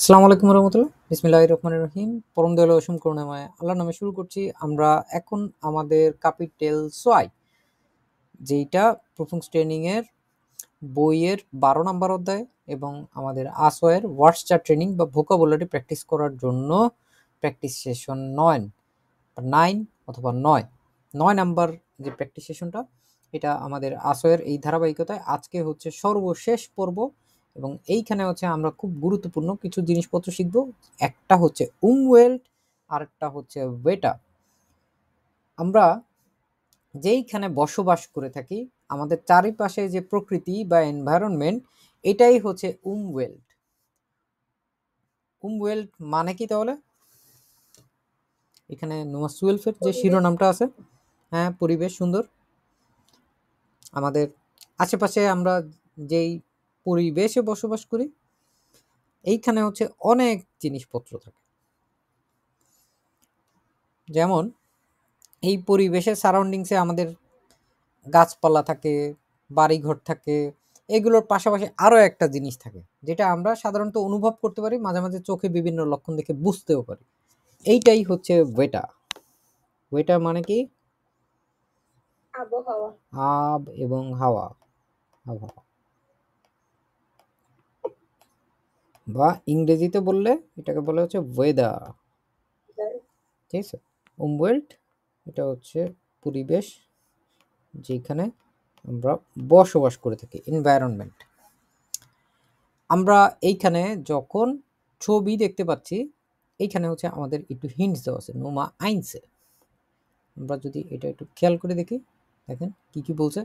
আসসালামু আলাইকুম রহমতুল্লাহ বিসমিল্লাহ রহমান রহিম পরম দয়াল অসম করুণাময় আল্লাহর নামে শুরু করছি আমরা এখন আমাদের ক্যাপিটেল সোয়াই যেইটা প্রথম ট্রেনিংয়ের বইয়ের বারো নম্বর অধ্যায় এবং আমাদের আসয়ের হোয়াটসঅ্যাপ ট্রেনিং বা ভোকাবুলারি প্র্যাকটিস করার জন্য প্র্যাকটিস সেশন নয় নাইন অথবা নয় নয় নাম্বার যে প্র্যাকটিস সেশনটা এটা আমাদের আসয়ের এই ধারাবাহিকতায় আজকে হচ্ছে সর্বশেষ পর্ব এবং এইখানে হচ্ছে আমরা খুব গুরুত্বপূর্ণ কিছু জিনিসপত্র শিখব একটা হচ্ছে উম ওয়েল্ড একটা হচ্ছে ওয়েটা আমরা যেইখানে বসবাস করে থাকি আমাদের চারিপাশে যে প্রকৃতি বা এনভায়রনমেন্ট এটাই হচ্ছে উম ওয়েল্ড উম ওয়েল্ড মানে কি তাহলে এখানে নোয়াসুয়েলফের ওয়েলফের যে শিরোনামটা আছে হ্যাঁ পরিবেশ সুন্দর আমাদের আশেপাশে আমরা যেই পরিবেশে বসবাস করি এইখানে হচ্ছে অনেক জিনিসপত্র থাকে যেমন এই পরিবেশের সারাউন্ডিংসে আমাদের গাছপালা থাকে বাড়িঘর থাকে এগুলোর পাশাপাশি আরও একটা জিনিস থাকে যেটা আমরা সাধারণত অনুভব করতে পারি মাঝে মাঝে চোখে বিভিন্ন লক্ষণ দেখে বুঝতেও পারি এইটাই হচ্ছে ওয়েটা ওয়েটা মানে কি আব এবং হাওয়া আবহাওয়া বা ইংরেজিতে বললে এটাকে বলা হচ্ছে ওয়েদা ঠিক আছে ওমওয়েল্ট এটা হচ্ছে পরিবেশ যেখানে আমরা বসবাস করে থাকি এনভায়রনমেন্ট আমরা এইখানে যখন ছবি দেখতে পাচ্ছি এইখানে হচ্ছে আমাদের একটু হিন্টস দেওয়া আছে নোমা আইনসে আমরা যদি এটা একটু খেয়াল করে দেখি দেখেন কি কি বলছে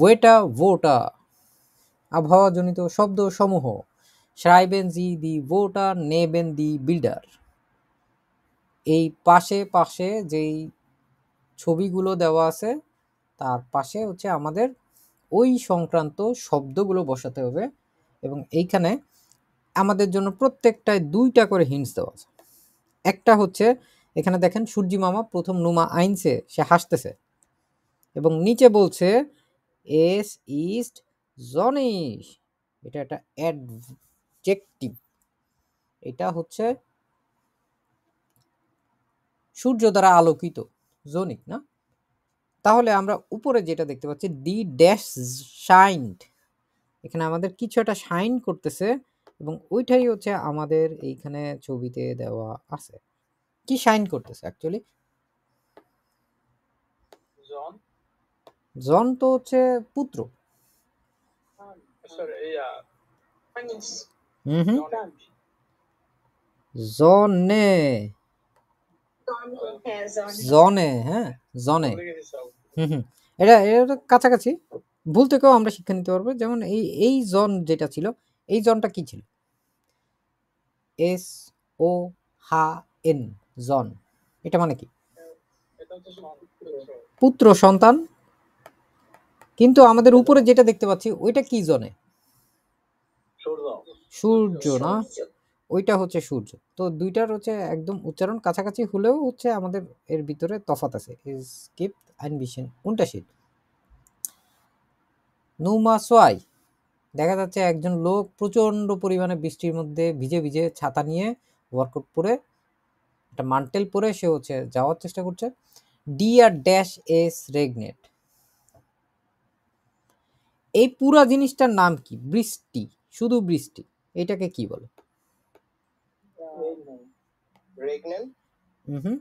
ওয়েটা ভোটা আবহাওয়াজনিত শব্দ সমূহ schreiben Sie die ভোটার neben die Bilder এই পাশে পাশে যেই ছবিগুলো দেওয়া আছে তার পাশে হচ্ছে আমাদের ওই সংক্রান্ত শব্দগুলো বসাতে হবে এবং এইখানে আমাদের জন্য প্রত্যেকটায় দুইটা করে হিন্টস দেওয়া আছে একটা হচ্ছে এখানে দেখেন সূর্যি মামা প্রথম নুমা আইনছে সে হাসতেছে এবং নিচে বলছে এস ইস্ট জনিস এটা একটা অ্যাড অবজেক্টিভ এটা হচ্ছে সূর্য দ্বারা আলোকিত জোনিক না তাহলে আমরা উপরে যেটা দেখতে পাচ্ছি দি ড্যাশ শাইন্ড এখানে আমাদের কিছু একটা শাইন করতেছে এবং ওইটাই হচ্ছে আমাদের এইখানে ছবিতে দেওয়া আছে কি শাইন করতেছে অ্যাকচুয়ালি জন জন তো হচ্ছে পুত্র জনে জনে হ্যাঁ জনে হুম এটা এটা কাছাকাছি ভুল থেকেও আমরা শিক্ষা নিতে পারবো যেমন এই এই জন যেটা ছিল এই জনটা কি ছিল এস ও হা এন জন এটা মানে কি পুত্র সন্তান কিন্তু আমাদের উপরে যেটা দেখতে পাচ্ছি ওইটা কি জনে সূর্য না ওইটা হচ্ছে সূর্য তো দুইটার হচ্ছে একদম উচ্চারণ কাছাকাছি হলেও হচ্ছে আমাদের এর ভিতরে তফাত আছে ইজ কিপ আইন বিশেন দেখা যাচ্ছে একজন লোক প্রচণ্ড পরিমাণে বৃষ্টির মধ্যে ভিজে ভিজে ছাতা নিয়ে ওয়ার্কআউট পরে একটা মান্টেল পরে সে হচ্ছে যাওয়ার চেষ্টা করছে ডি আর ড্যাশ এস রেগনেট এই পুরা জিনিসটার নাম কি বৃষ্টি শুধু বৃষ্টি এটাকে কি বলে হুম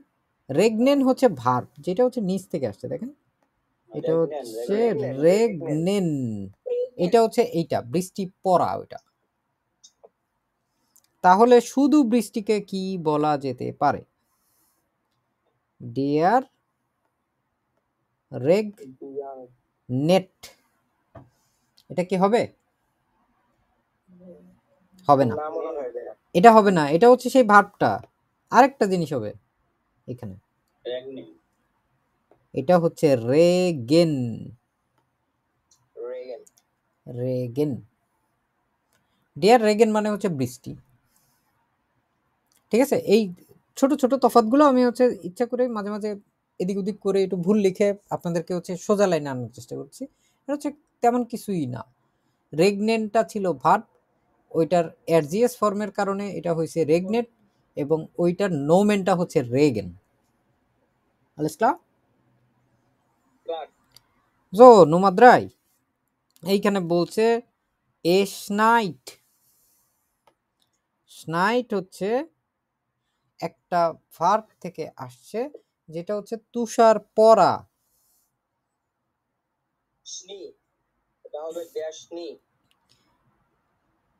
রেগনেন হচ্ছে ভার্ব যেটা হচ্ছে নিচ থেকে আসছে দেখেন এটা হচ্ছে রেগনেন এটা হচ্ছে এইটা বৃষ্টি পড়া ওটা তাহলে শুধু বৃষ্টিকে কি বলা যেতে পারে ডিয়ার রেগ নেট এটা কি হবে হবে না এটা হবে না এটা হচ্ছে সেই ভাবটা আরেকটা জিনিস হবে এখানে এটা হচ্ছে রেগেন রেগেন ডিয়ার রেগেন মানে হচ্ছে বৃষ্টি ঠিক আছে এই ছোট ছোট তফাতগুলো আমি হচ্ছে ইচ্ছা করে মাঝে মাঝে এদিক ওদিক করে একটু ভুল লিখে আপনাদেরকে হচ্ছে সোজা লাইনে আনার চেষ্টা করছি এটা হচ্ছে তেমন কিছুই না রেগনেনটা ছিল ভাট ওইটার অ্যাডজিএস ফর্মের কারণে এটা হয়েছে রেগনেট এবং ওইটার নোমেনটা হচ্ছে রেগেন জো নোমাদ্রাই এইখানে বলছে এ স্নাইট স্নাইট হচ্ছে একটা ফার্ক থেকে আসছে যেটা হচ্ছে তুষার পরা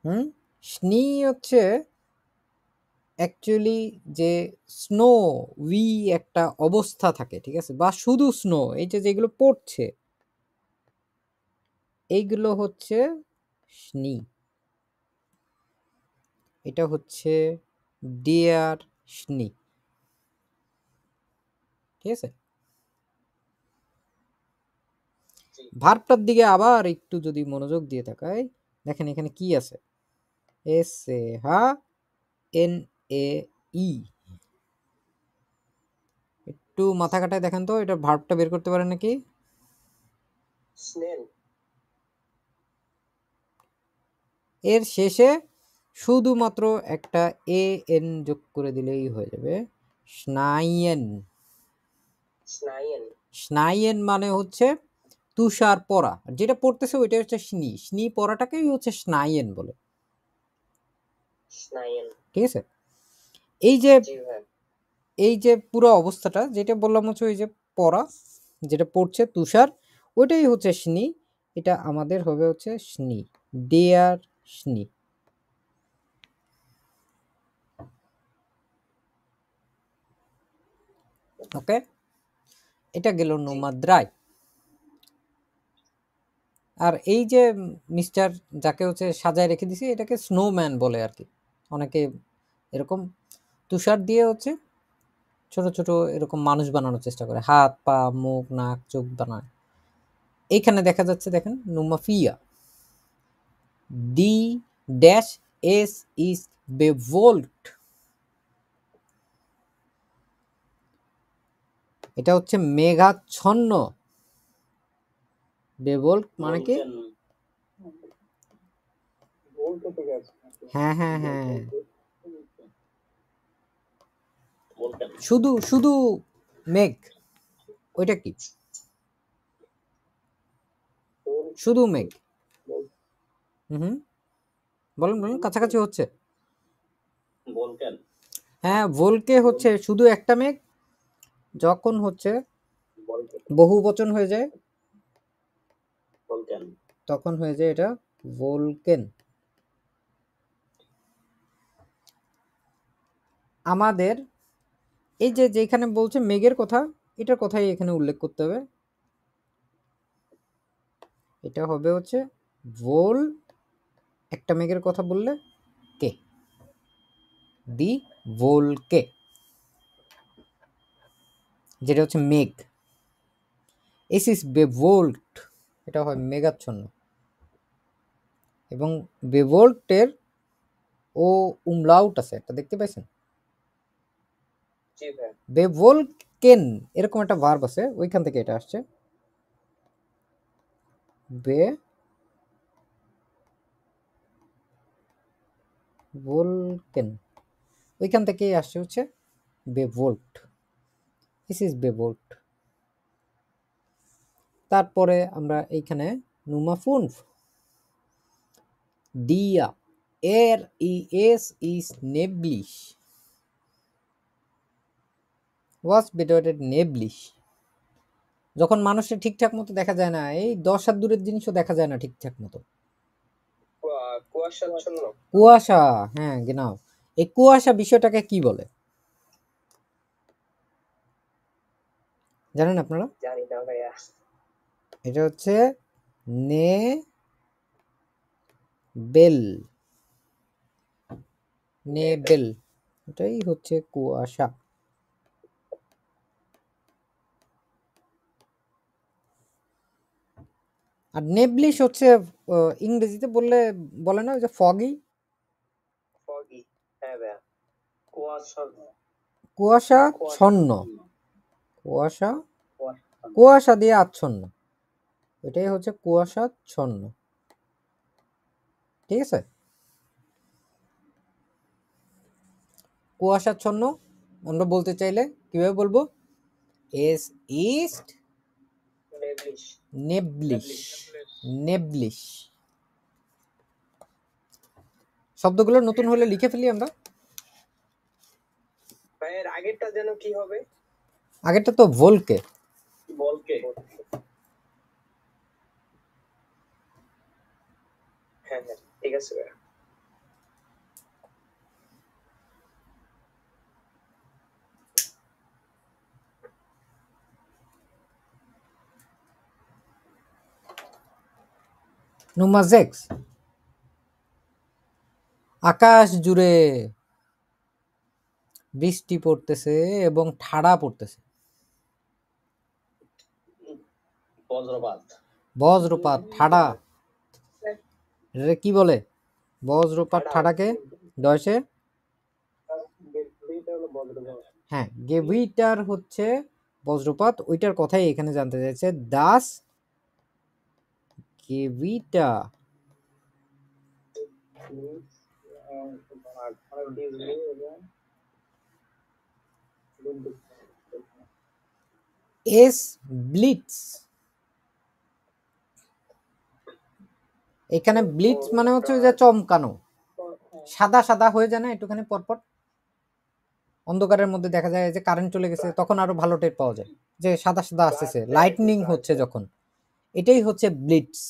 হুম স্নি হচ্ছে অ্যাকচুয়ালি যে স্নো উই একটা অবস্থা থাকে ঠিক আছে বা শুধু স্নো এই যে যেগুলো পড়ছে এইগুলো হচ্ছে স্নি এটা হচ্ছে ডিয়ার স্নি ঠিক আছে ভারটার দিকে আবার একটু যদি মনোযোগ দিয়ে থাকায় দেখেন এখানে কি আছে S H N A E একটু মাথা কাটায় দেখেন তো এটা ভার্বটা বের করতে পারেন নাকি স্নেল এর শেষে শুধুমাত্র একটা এ এন যোগ করে দিলেই হয়ে যাবে স্নাইয়েন স্নাইয়েন মানে হচ্ছে তুষার পরা যেটা পড়তেছে ওইটা হচ্ছে স্নি স্নি পরাটাকেই হচ্ছে স্নাইয়েন বলে ঠিক আছে এই যে এই যে পুরো অবস্থাটা যেটা বললাম হচ্ছে ওই যে পড়া যেটা পড়ছে তুষার ওইটাই হচ্ছে স্নি এটা আমাদের হবে হচ্ছে স্নি ডেয়ার স্নি ওকে এটা গেল নোমাদ্রায় আর এই যে মিস্টার যাকে হচ্ছে সাজায় রেখে দিছি এটাকে স্নোম্যান বলে আর কি অনেকে এরকম তুষার দিয়ে হচ্ছে ছোট ছোট এরকম মানুষ বানানোর চেষ্টা করে হাত পা মুখ নাক চোখ বানায় এখানে দেখা যাচ্ছে দেখেন নুমাফিয়া ডি ড্যাশ এস ইস বেভোল্ট এটা হচ্ছে মেঘাচ্ছন্ন বেভোল্ট মানে কি হ্যাঁ, হ্যাঁ হ্যাঁ হ্যাঁ শুধু শুধু মেঘ ওইটা কি শুধু মেঘ হুম বলুন বলেন কাছাকাছি হচ্ছে হ্যাঁ ভোলকে হচ্ছে শুধু একটা মেঘ যখন হচ্ছে বহু বচন হয়ে যায় তখন হয়ে যায় এটা ভোলকেন আমাদের এই যে যেখানে বলছে মেঘের কথা এটার কথাই এখানে উল্লেখ করতে হবে এটা হবে হচ্ছে ভোল একটা মেঘের কথা বললে কে দি ভোল কে যেটা হচ্ছে মেঘ এস ইস বেভোল্ট এটা হয় মেঘাচ্ছন্ন এবং বেভোল্টের ও উমলাউট আছে এটা দেখতে পাইছেন ভোল কেন এরকম একটা ভার্ব আছে ওইখান থেকে এটা আসছে বে ভোলকেন ওইখান থেকে আসছে হচ্ছে বে বেভোল্ট ইস ইজ ভোল্ট তারপরে আমরা এইখানে নুমা নুমাফুনফ দিয়া এর ই এস ইজ নেবলিশ ওয়াজ বেটারেড নেবলিশ যখন মানুষের ঠিকঠাক মতো দেখা যায় না এই দশ হাত দূরের জিনিসও দেখা যায় না ঠিকঠাক মতো কুয়াশা হ্যাঁ গেনাও এই কুয়াশা বিষয়টাকে কি বলে জানেন আপনারা এটা হচ্ছে নে বেল নে বেল এটাই হচ্ছে কুয়াশা আর নেবলিশ হচ্ছে ইংরেজিতে বললে বলে না ওই যে ফগি ফগি হ্যাঁ কুয়াশা কুয়াশা ছন্ন কুয়াশা কুয়াশা দিয়ে আচ্ছন্ন এটাই হচ্ছে কুয়াশা ছন্ন ঠিক আছে কুয়াশাচ্ছন্ন আমরা বলতে চাইলে কিভাবে বলবো এস ইস্ট নেবলিশ নেবলিশ শব্দগুলো নতুন হলে লিখে ফেলি আমরা এর আগেরটা যেন কি হবে আগেরটা তো ভোলকে ভোলকে হ্যাঁ হ্যাঁ ঠিক আছে ভাই নম্বর সিক্স আকাশ জুড়ে বৃষ্টি পড়তেছে এবং ঠাড়া পড়তেছে বজ্রপাত ঠাড়া কি বলে বজ্রপাত ঠাড়াকে দশে হ্যাঁ গেভিটার হচ্ছে বজ্রপাত ওইটার কথাই এখানে জানতে চাইছে দাস কবিতা এস ব্লিটস এখানে ব্লিটস মানে হচ্ছে যে চমকানো সাদা সাদা হয়ে যায় না একটুখানি পরপর অন্ধকারের মধ্যে দেখা যায় যে কারেন্ট চলে গেছে তখন আরো ভালো টের পাওয়া যায় যে সাদা সাদা আসতেছে লাইটনিং হচ্ছে যখন এটাই হচ্ছে ব্লিটস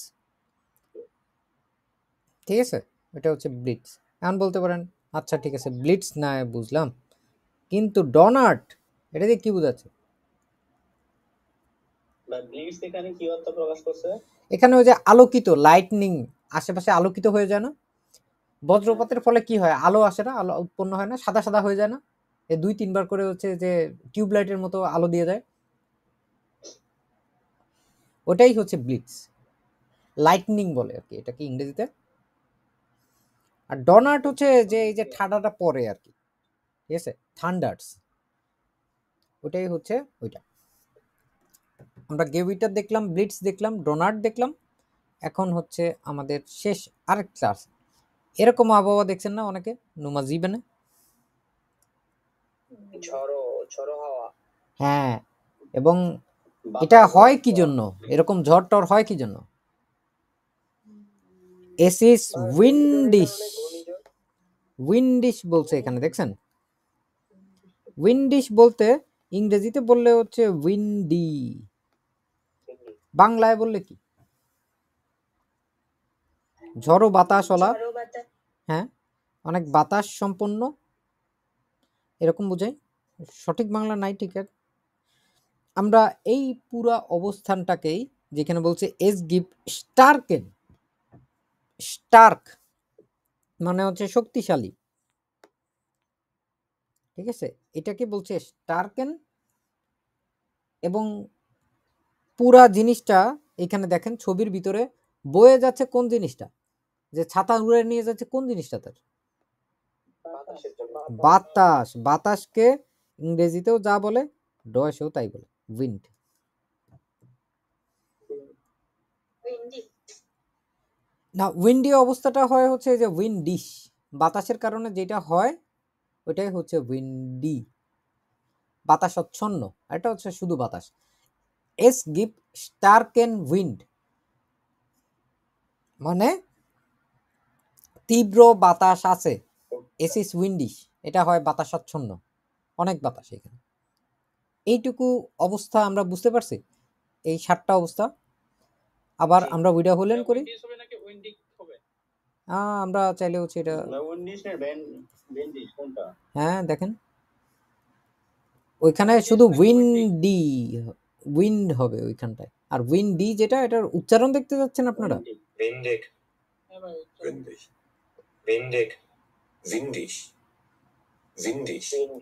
ঠিক আছে এটা হচ্ছে ব্লিটস এখন বলতে পারেন আচ্ছা ঠিক আছে ব্লিটস না বুঝলাম কিন্তু ডনার্ট এটা দিয়ে কি বোঝাচ্ছে এখানে ওই যে আলোকিত লাইটনিং আশেপাশে আলোকিত হয়ে যায় না বজ্রপাতের ফলে কি হয় আলো আসে না আলো উৎপন্ন হয় না সাদা সাদা হয়ে যায় না দুই তিনবার করে হচ্ছে যে টিউবলাইটের মতো আলো দিয়ে দেয় ওটাই হচ্ছে ব্লিটস লাইটনিং বলে আর কি এটা কি ইংরেজিতে আর ডোনাট হচ্ছে যে এই যে ঠান্ডাটা পরে আর কি ঠিক আছে থান্ডার্স ওটাই হচ্ছে ওইটা আমরা গেভিটা দেখলাম ব্লিটস দেখলাম ডোনার্ট দেখলাম এখন হচ্ছে আমাদের শেষ আরেক ক্লাস এরকম আবহাওয়া দেখছেন না অনেকে নুমা জীবনে হ্যাঁ এবং এটা হয় কি জন্য এরকম ঝড় টর হয় কি জন্য এসিস উইন্ডিশ উইন্ডিশ বলছে এখানে দেখছেন উইন্ডিশ বলতে ইংরেজিতে বললে হচ্ছে উইন্ডি বাংলায় বললে কি ঝড়ো ওলা হ্যাঁ অনেক বাতাস সম্পন্ন এরকম বুঝাই সঠিক বাংলা নাই ঠিক আছে আমরা এই পুরা অবস্থানটাকেই যেখানে বলছে এস গিভ স্টার্কেন স্টার্ক মানে হচ্ছে শক্তিশালী ঠিক আছে এটাকে বলছে স্টার্কেন এবং পুরা জিনিসটা এখানে দেখেন ছবির ভিতরে বয়ে যাচ্ছে কোন জিনিসটা যে ছাতা উড়ে নিয়ে যাচ্ছে কোন জিনিসটা তার বাতাস বাতাসকে ইংরেজিতেও যা বলে ডয়সেও তাই বলে wind না উইন্ডি অবস্থাটা হয় হচ্ছে যে উইন্ডিশ বাতাসের কারণে যেটা হয় ওইটাই হচ্ছে উইন্ডি বাতাসাচ্ছন্ন এটা হচ্ছে শুধু বাতাস এস গিপ স্টার্কেন উইন্ড মানে তীব্র বাতাস আছে এস ইস উইন্ডিশ এটা হয় বাতাসাচ্ছন্ন অনেক বাতাস এখানে এইটুকু অবস্থা আমরা বুঝতে পারছি এই সাতটা অবস্থা আবার আমরা উইডা হোলেন করি আমরা চাইলেও সেটা এটা হ্যাঁ দেখেন ওইখানে শুধু উইন্ডি উইন্ড হবে ওইখানটায় আর উইন্ডি যেটা এটার উচ্চারণ দেখতে যাচ্ছেন আপনারা উইন্ডিশ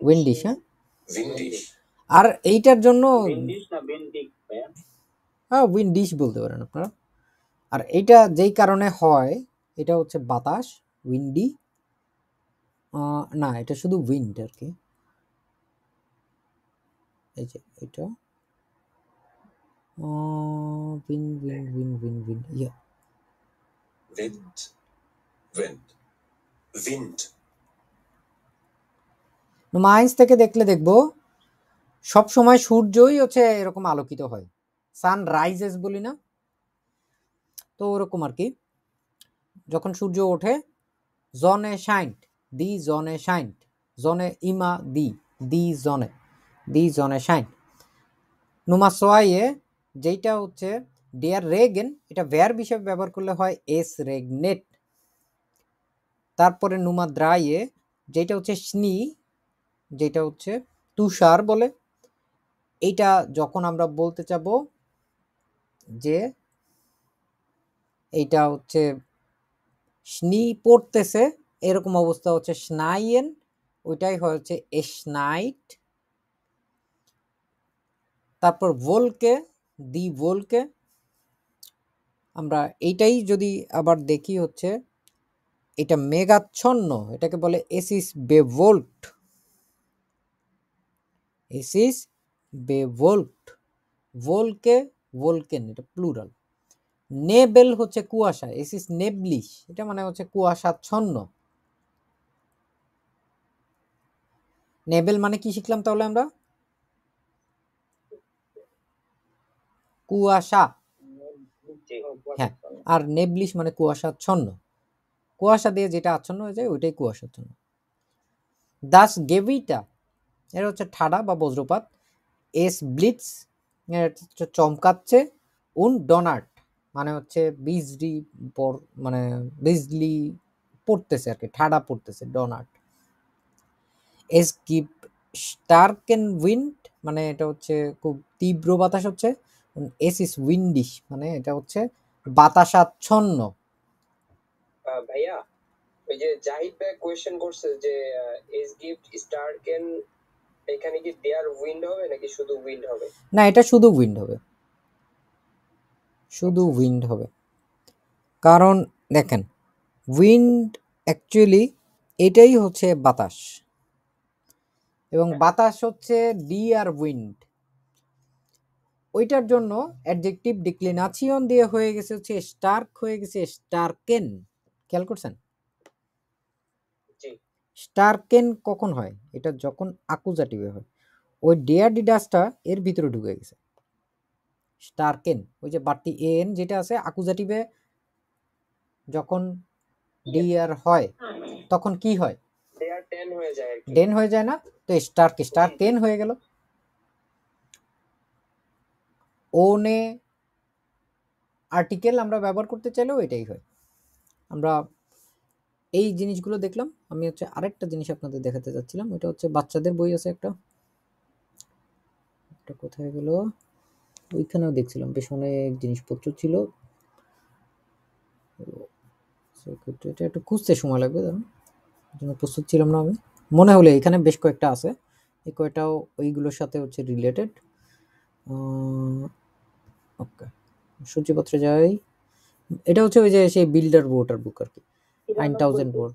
উইন্ডিশ হ্যাঁ উইন্ডিশ আর এইটার জন্য হ্যাঁ ডিশ বলতে পারেন আপনারা আর এটা যেই কারণে হয় এটা হচ্ছে বাতাস উইন্ডি না এটা শুধু উইন্ড আর কি এই যে এটা উইন উইন উইন উইন ইয়া উইন্ড উইন্ড উইন্ড মাইন্স থেকে দেখলে দেখবো সবসময় সূর্যই হচ্ছে এরকম আলোকিত হয় সান রাইজেস বলি না তো ওরকম আর কি যখন সূর্য ওঠে জনে শাইন্ট দি জনে শাইন্ট জনে ইমা দি দি জনে দি জনে শাইন্ট নুমা সোয়াইয়ে যেইটা হচ্ছে ডিয়ার রেগেন এটা ভেয়ার হিসেবে ব্যবহার করলে হয় এস রেগনেট তারপরে নুমা দ্রাইয়ে যেটা হচ্ছে স্নি যেটা হচ্ছে তুষার বলে এইটা যখন আমরা বলতে চাব যে এইটা হচ্ছে স্নি পড়তেছে এরকম অবস্থা হচ্ছে স্নাইয়েন ওইটাই হচ্ছে এসনাইট তারপর ভোলকে দি ভোলকে আমরা এইটাই যদি আবার দেখি হচ্ছে এটা মেঘাচ্ছন্ন এটাকে বলে এসিস বেভোল্ট এসিস বেভোল্ট ভোলকে ভোলকেন এটা প্লুরাল নেবেল হচ্ছে কুয়াশা এস ইস নেবলিশ এটা মানে হচ্ছে কুয়াশাচ্ছন্ন নেবেল মানে কি শিখলাম তাহলে আমরা কুয়াশা হ্যাঁ আর নেবলিশ মানে কুয়াশাচ্ছন্ন কুয়াশা দিয়ে যেটা আচ্ছন্ন হয়ে যায় ওইটাই কুয়াশাচ্ছন্ন দাস গেভিটা এটা হচ্ছে ঠাডা বা বজ্রপাত এস ব্লিটস চমকাচ্ছে উন ডোনাট মানে হচ্ছে বিজলি মানে বিজলি পড়তেছে আর কি ঠাডা পড়তেছে ডোনাট এস গিভ এন উইন্ড মানে এটা হচ্ছে খুব তীব্র বাতাস হচ্ছে এস ইস উইন্ডিশ মানে এটা হচ্ছে বাতাসাচ্ছন্ন ভাইয়া ওই যে জাহিদ ভাই কোয়েশ্চেন করছে যে এস গিফট স্টার্কেন এখানে কি দেয়ার উইন্ড হবে নাকি শুধু উইন্ড হবে না এটা শুধু উইন্ড হবে শুধু উইন্ড হবে কারণ দেখেন উইন্ড অ্যাকচুয়ালি এটাই হচ্ছে বাতাস এবং হ্যাঁ। বাতাস হচ্ছে ডি আর উইন্ড ওইটার জন্য অ্যাডজেক্টিভ ডিক্লিনাচিয়ন দিয়ে হয়ে গেছে হচ্ছে স্টার্ক হয়ে গেছে স্টার্কেন খেয়াল করছেন স্টারকেন কখন হয় এটা যখন আকুজাটিভে হয় ওই ডেয়ার ডিডাসটা এর ভিতরে ঢুকে গেছে স্টারকেন ওই যে বাড়তি এন যেটা আছে আকুজাটিভে যখন ডিয়ার হয় তখন কি হয় ডেন হয়ে যায় না তো স্টারকে স্টার কেন হয়ে গেল ওনে আর্টিকেল আমরা ব্যবহার করতে চাইলেও এটাই হয় আমরা এই জিনিসগুলো দেখলাম আমি হচ্ছে আরেকটা জিনিস আপনাদের দেখাতে যাচ্ছিলাম এটা হচ্ছে বাচ্চাদের বই আছে একটা একটা কোথায় গেল ওইখানেও দেখছিলাম বেশ অনেক জিনিসপত্র ছিল এটা একটু খুঁজতে সময় লাগবে ধরুন জন্য প্রস্তুত ছিলাম না আমি মনে হলে এখানে বেশ কয়েকটা আছে এই কয়েকটাও ওইগুলোর সাথে হচ্ছে রিলেটেড ওকে সূচিপত্রে যাই এটা হচ্ছে ওই যে সেই বিল্ডার ভোটার বুক আর কি 9000 ভোল্ট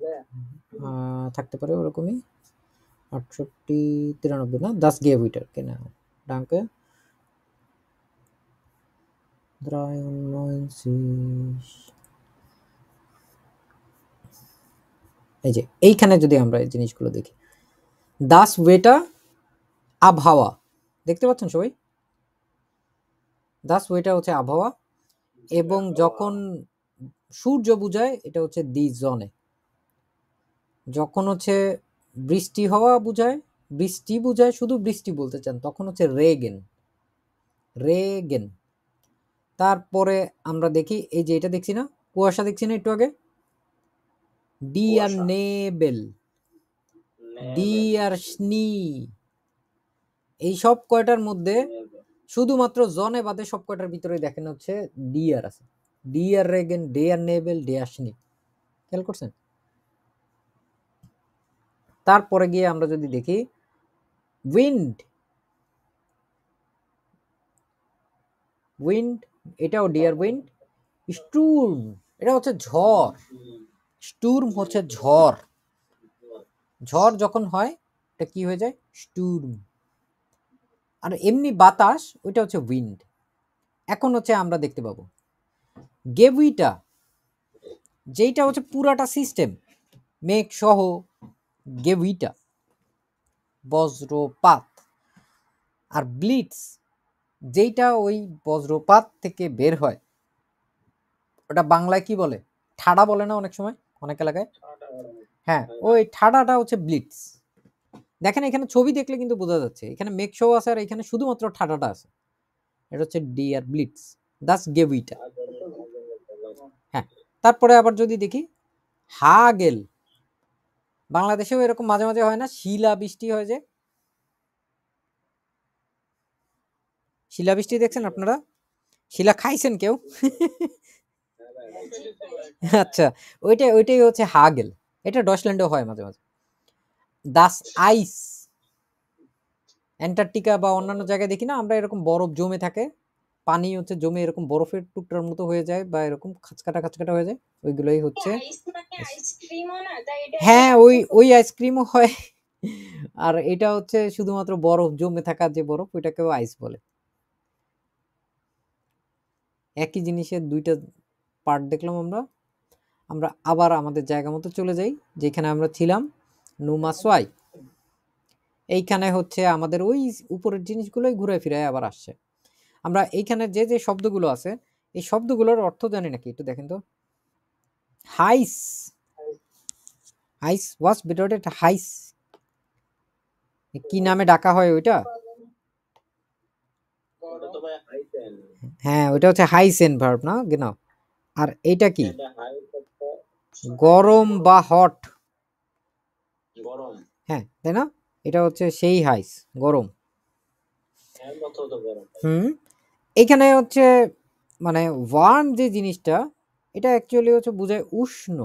থাকতে পারে ওরকমই 68 93 না 10 দাস গিয়ে ডাঙ্কে কেনা ডাঙ্কে এই যে এইখানে যদি আমরা এই জিনিসগুলো দেখি দাস ওয়েটা আবহাওয়া দেখতে পাচ্ছেন সবাই দাস ওয়েটা হচ্ছে আবহাওয়া এবং যখন সূর্য বুঝায় এটা হচ্ছে দি জনে যখন হচ্ছে বৃষ্টি হওয়া বুঝায় বৃষ্টি বুঝায় শুধু বৃষ্টি বলতে চান তখন হচ্ছে রেগেন রেগেন তারপরে আমরা দেখি এই যে এটা দেখছি না কুয়াশা দেখছি না একটু আগে ডি আর নেবেল ডি আর স্নি এই সব কয়টার মধ্যে শুধুমাত্র জনে বাদে সব কয়টার ভিতরে দেখেন হচ্ছে ডি আর আছে ডিয়ার রেগেন ডেয়ার নেবেল ডেয়াসনি খেয়াল করছেন তারপরে গিয়ে আমরা যদি দেখি উইন্ড উইন্ড এটাও ডিয়ার উইন্ড স্টুর্ম এটা হচ্ছে ঝড় স্টুর্ম হচ্ছে ঝড় ঝড় যখন হয় এটা কি হয়ে যায় স্টুর্ম আর এমনি বাতাস ওইটা হচ্ছে উইন্ড এখন হচ্ছে আমরা দেখতে পাবো গেভিটা যেইটা হচ্ছে পুরাটা সিস্টেম মেঘ সহ গেভিটা বজ্রপাত আর ব্লিটস যেইটা ওই বজ্রপাত থেকে বের হয় ওটা বাংলায় কি বলে ঠাডা বলে না অনেক সময় অনেক এলাকায় হ্যাঁ ওই ঠাডাটা হচ্ছে ব্লিটস দেখেন এখানে ছবি দেখলে কিন্তু বোঝা যাচ্ছে এখানে মেঘ সহ আছে আর এখানে শুধুমাত্র ঠাডাটা আছে এটা হচ্ছে ডি আর ব্লিটস দাস গেভিটা তারপরে আবার যদি দেখি হাগেল বাংলাদেশেও এরকম মাঝে মাঝে হয় না শিলা বৃষ্টি হয় যে শিলা বৃষ্টি দেখছেন আপনারা শিলা খাইছেন কেউ আচ্ছা ওইটাই ওইটাই হচ্ছে হাগেল এটা ডসল্যান্ডেও হয় মাঝে মাঝে দাস আইস অ্যান্টার্কটিকা বা অন্যান্য জায়গায় দেখি না আমরা এরকম বরফ জমে থাকে পানি হচ্ছে জমে এরকম বরফের টুকরার মতো হয়ে যায় বা এরকম খাঁচকাটা খাঁচকাটা হয়ে যায় ওইগুলোই হচ্ছে হ্যাঁ, হ্যাঁ ওই ওই আইসক্রিমও হয় আর এটা হচ্ছে শুধুমাত্র বরফ জমে থাকা যে বরফ ওইটাকেও আইস বলে একই জিনিসের দুইটা পার্ট দেখলাম আমরা আমরা আবার আমাদের জায়গা মতো চলে যাই যেখানে আমরা ছিলাম নুমাসোয়াই এইখানে হচ্ছে আমাদের ওই উপরের জিনিসগুলোই ঘুরে ফিরে আবার আসছে আমরা এইখানে যে যে শব্দগুলো আছে এই শব্দগুলোর অর্থ জানি নাকি একটু দেখেন তো হাইস হাইস ওয়াজ বিটরেটেড হাইস কি নামে ডাকা হয় ওইটা হ্যাঁ ওইটা হচ্ছে হাইসেন ভার্ব না কেন আর এটা কি গরম বা হট হ্যাঁ তাই না এটা হচ্ছে সেই হাইস হ্যাঁ, গরম হুম এখানে হচ্ছে মানে ওয়ার্ম যে জিনিসটা এটা অ্যাকচুয়ালি হচ্ছে বোঝায় উষ্ণ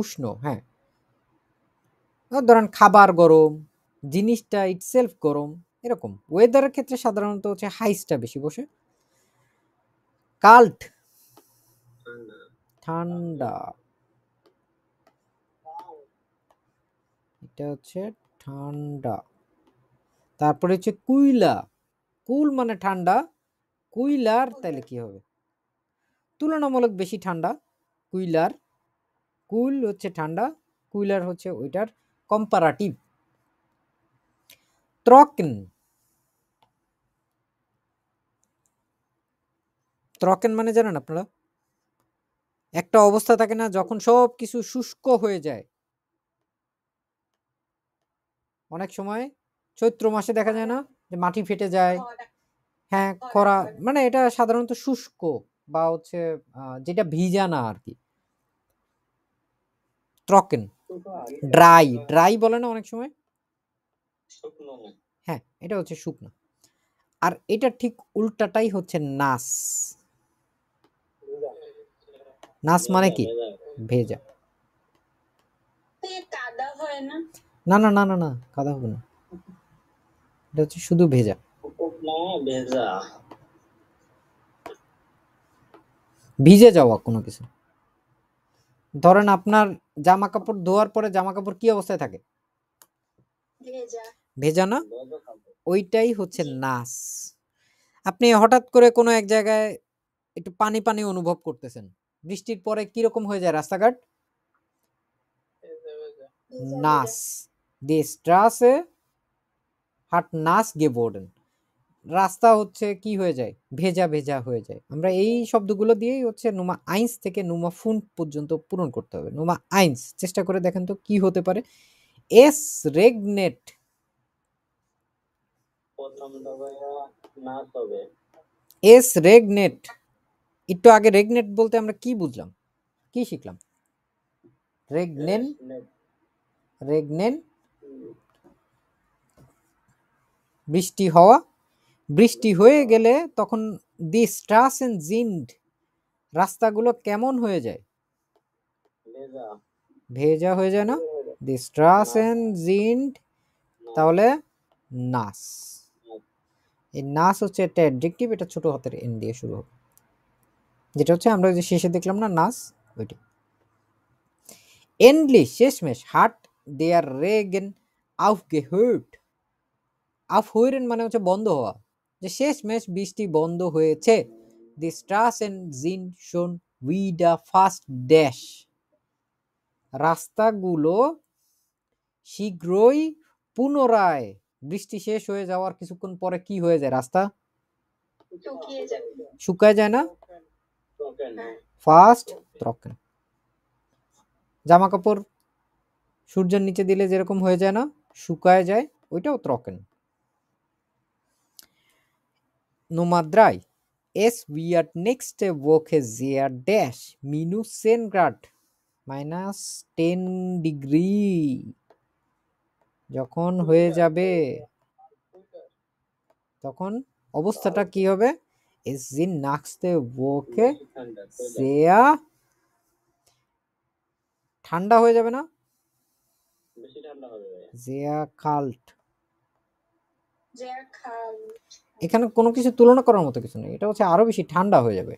উষ্ণ হ্যাঁ ধরেন খাবার গরম জিনিসটা ইটসেলফ গরম এরকম ওয়েদারের ক্ষেত্রে সাধারণত হচ্ছে হাইসটা বেশি বসে কাল্ট ঠান্ডা এটা হচ্ছে ঠান্ডা তারপরে হচ্ছে কুইলা কুল মানে ঠান্ডা কুইলার তাহলে কি হবে তুলনামূলক বেশি ঠান্ডা কুইলার কুল হচ্ছে ঠান্ডা কুইলার হচ্ছে ওইটার কম্পারাটিভ ত্রকেন ত্রকেন মানে জানেন আপনারা একটা অবস্থা থাকে না যখন সব কিছু শুষ্ক হয়ে যায় অনেক সময় চৈত্র মাসে দেখা যায় না যে মাটি ফেটে যায় হ্যাঁ খরা মানে এটা সাধারণত শুষ্ক বা হচ্ছে যেটা ভিজা না আর কি ট্রকেন ড্রাই ড্রাই বলে না অনেক সময় হ্যাঁ এটা হচ্ছে শুকনো আর এটা ঠিক উল্টাটাই হচ্ছে নাস নাস মানে কি ভেজা না না না না না কাদা হবে না এটা হচ্ছে শুধু ভেজা ভিজে যাওয়া কোনো কিছু ধরেন আপনার জামা কাপড় ধোয়ার পরে জামা কাপড় কি অবস্থায় থাকে ভেজা না ওইটাই হচ্ছে নাস আপনি হঠাৎ করে কোনো এক জায়গায় একটু পানি পানি অনুভব করতেছেন বৃষ্টির পরে কিরকম হয়ে যায় রাস্তাঘাট নাস দিস ট্রাসে হাট নাস গেবোর্ডেন রাস্তা হচ্ছে কি হয়ে যায় ভেজা ভেজা হয়ে যায় আমরা এই শব্দগুলো দিয়েই হচ্ছে নুমা আইন্স থেকে নুমা ফুন পর্যন্ত পূরণ করতে হবে নুমা আইন্স চেষ্টা করে দেখেন তো কি হতে পারে এস রেগনেট এস রেগনেট একটু আগে রেগনেট বলতে আমরা কি বুঝলাম কি শিখলাম রেগনেন রেগনেন বৃষ্টি হওয়া বৃষ্টি হয়ে গেলে তখন দি স্ট্রাস এন্ড জিন্ড রাস্তাগুলো কেমন হয়ে যায় ভেজা হয়ে যায় না দি স্ট্রাস এন্ড জিন্ড তাহলে নাস এই নাস হচ্ছে একটা অ্যাডজেক্টিভ এটা ছোট হাতের এন দিয়ে শুরু হবে যেটা হচ্ছে আমরা যে শেষে দেখলাম না নাস ওইটি এন্ডলি শেষমেশ হাট দে আর রেগেন আউফ গে হুট আফ হুইরেন মানে হচ্ছে বন্ধ হওয়া যে শেষ মেশ বৃষ্টি বন্ধ হয়েছে দি স্ট্রাস অ্যান্ড জিন শোন উই দা ফার্স্ট ড্যাশ রাস্তাগুলো শীঘ্রই পুনরায় বৃষ্টি শেষ হয়ে যাওয়ার কিছুক্ষণ পরে কি হয়ে যায় রাস্তা শুকায় যায় না হ্যাঁ। ফার্স্ট ত্রকেন জামা কাপড় সূর্যের নিচে দিলে যেরকম হয়ে যায় না শুকায় যায় ওইটাও ত্রকেন নোমার এস উই আর নেক্সট ওখে জে আর ড্যাশ মিনু সেন গ্রাড মাইনাস টেন ডিগ্রি যখন হয়ে যাবে তখন অবস্থাটা কি হবে এস জি নাক্সতে ওখে জে আ ঠান্ডা হয়ে যাবে না জে আ কাল্ট এখানে কোনো কিছু তুলনা করার মতো কিছু নেই এটা হচ্ছে আরো বেশি ঠান্ডা হয়ে যাবে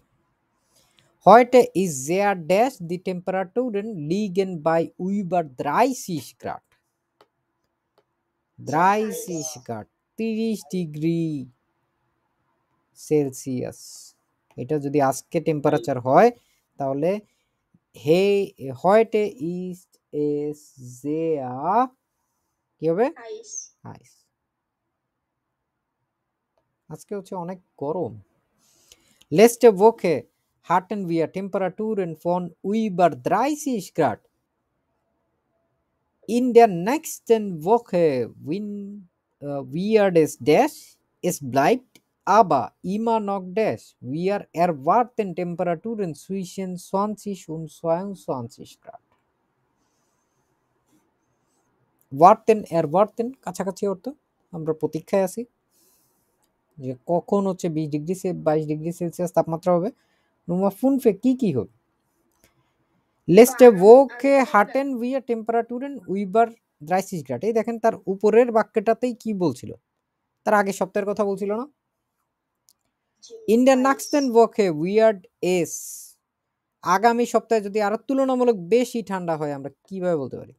জেয়ার ড্যাশ দি টেম্পারেচার লিগেন বাই উইবার ড্রাই সিস গ্রাট ড্রাই সিস গ্রাট 30 ডিগ্রি সেলসিয়াস এটা যদি আজকে টেম্পারেচার হয় তাহলে হে হয়টে ইস্ট এস জে কি হবে আইস আজকে হচ্ছে অনেক গরম লেস্টে বোখে হার্টেন ভিয়া টেম্পারাটুরেন ফোন উইবার দ্রাইসিস গ্রাট In der nächsten Woche win, äh, wird es das. Es bleibt aber immer and das. Wir erwarten Temperaturen zwischen 20 und 22 Grad. warten erwarten কাছাকাছি অর্থ আমরা প্রতীক্ষায় আছি যে কখন হচ্ছে বিশ ডিগ্রি বাইশ ডিগ্রি সেলসিয়াস তাপমাত্রা হবে ফুন ফুনফে কি কি হবে লেস্টে ওকে হাটেন উইয়া টেম্পারাটুরেন উইবার ড্রাইসিস গ্রাট এই দেখেন তার উপরের বাক্যটাতেই কি বলছিল তার আগে সপ্তাহের কথা বলছিল না ইন্ডিয়ান নাক্সটেন ওকে উইয়ার্ড এস আগামী সপ্তাহে যদি আরো তুলনামূলক বেশি ঠান্ডা হয় আমরা কিভাবে বলতে পারি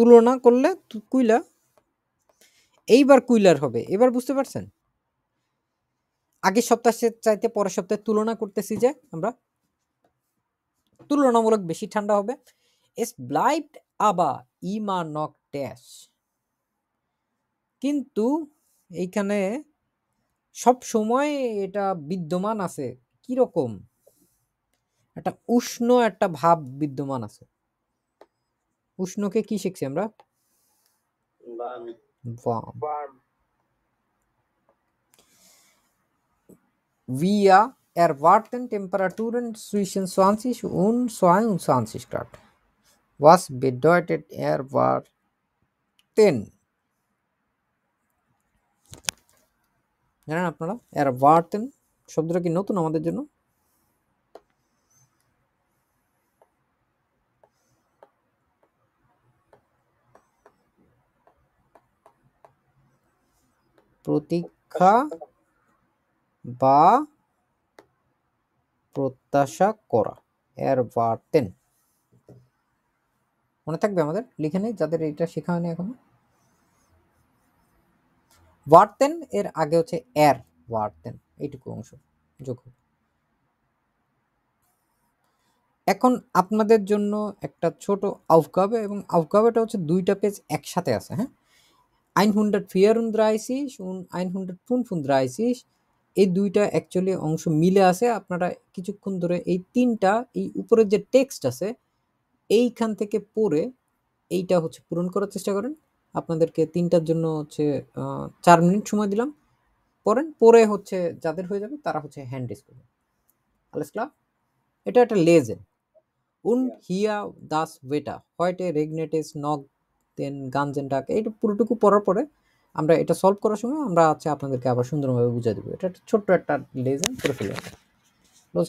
তুলনা করলে কুইলা এইবার কুইলার হবে এবার বুঝতে পারছেন আগের সপ্তাহের চাইতে পরের সপ্তাহে তুলনা করতেছি যে আমরা তুলনামূলক বেশি ঠান্ডা হবে এস ব্লাইট আবা ইমানক ট্যাশ কিন্তু এইখানে সব সময় এটা বিদ্যমান আছে কীরকম একটা উষ্ণ একটা ভাব বিদ্যমান আছে উষ্ণকে কি শিখছি আমরা warm via erwarten Temperaturen zwischen 20 und 22 Grad. Was bedeutet erwarten? জানেন আপনারা erwarten শব্দটা কি নতুন আমাদের জন্য প্রতীক্ষা বা প্রত্যাশা করা এর বার্তেন মনে থাকবে আমাদের লিখে নেই যাদের এটা শেখা হয়নি এখনো ওয়ার্তেন এর আগে হচ্ছে এর ওয়ার্তেন এইটুকু অংশ যোগ এখন আপনাদের জন্য একটা ছোট আউকাবে এবং আউকাবেটা হচ্ছে দুইটা পেজ একসাথে আছে হ্যাঁ 134 শুন 135 এই দুইটা অ্যাকচুয়ালি অংশ মিলে আছে আপনারা কিছুক্ষণ ধরে এই তিনটা এই উপরের যে টেক্সট আছে এইখান থেকে পড়ে এইটা হচ্ছে পূরণ করার চেষ্টা করেন আপনাদেরকে তিনটার জন্য হচ্ছে চার মিনিট সময় দিলাম পড়েন পরে হচ্ছে যাদের হয়ে যাবে তারা হচ্ছে হ্যান্ড রেস করবে আলেসলা এটা একটা লেজেন্ড উন হিয়া দাস ওয়েটা হোয়াইট এ রেগনেটেস নগ দেন গাঞ্জেন ডাক এইটা পুরোটুকু পড়ার পরে আমরা এটা সলভ করার সময় আমরা আছে আপনাদেরকে আবার সুন্দরভাবে বুঝিয়ে দেবো এটা ছোট্ট একটা লেজেন্ড করে ফেলে ক্লোজ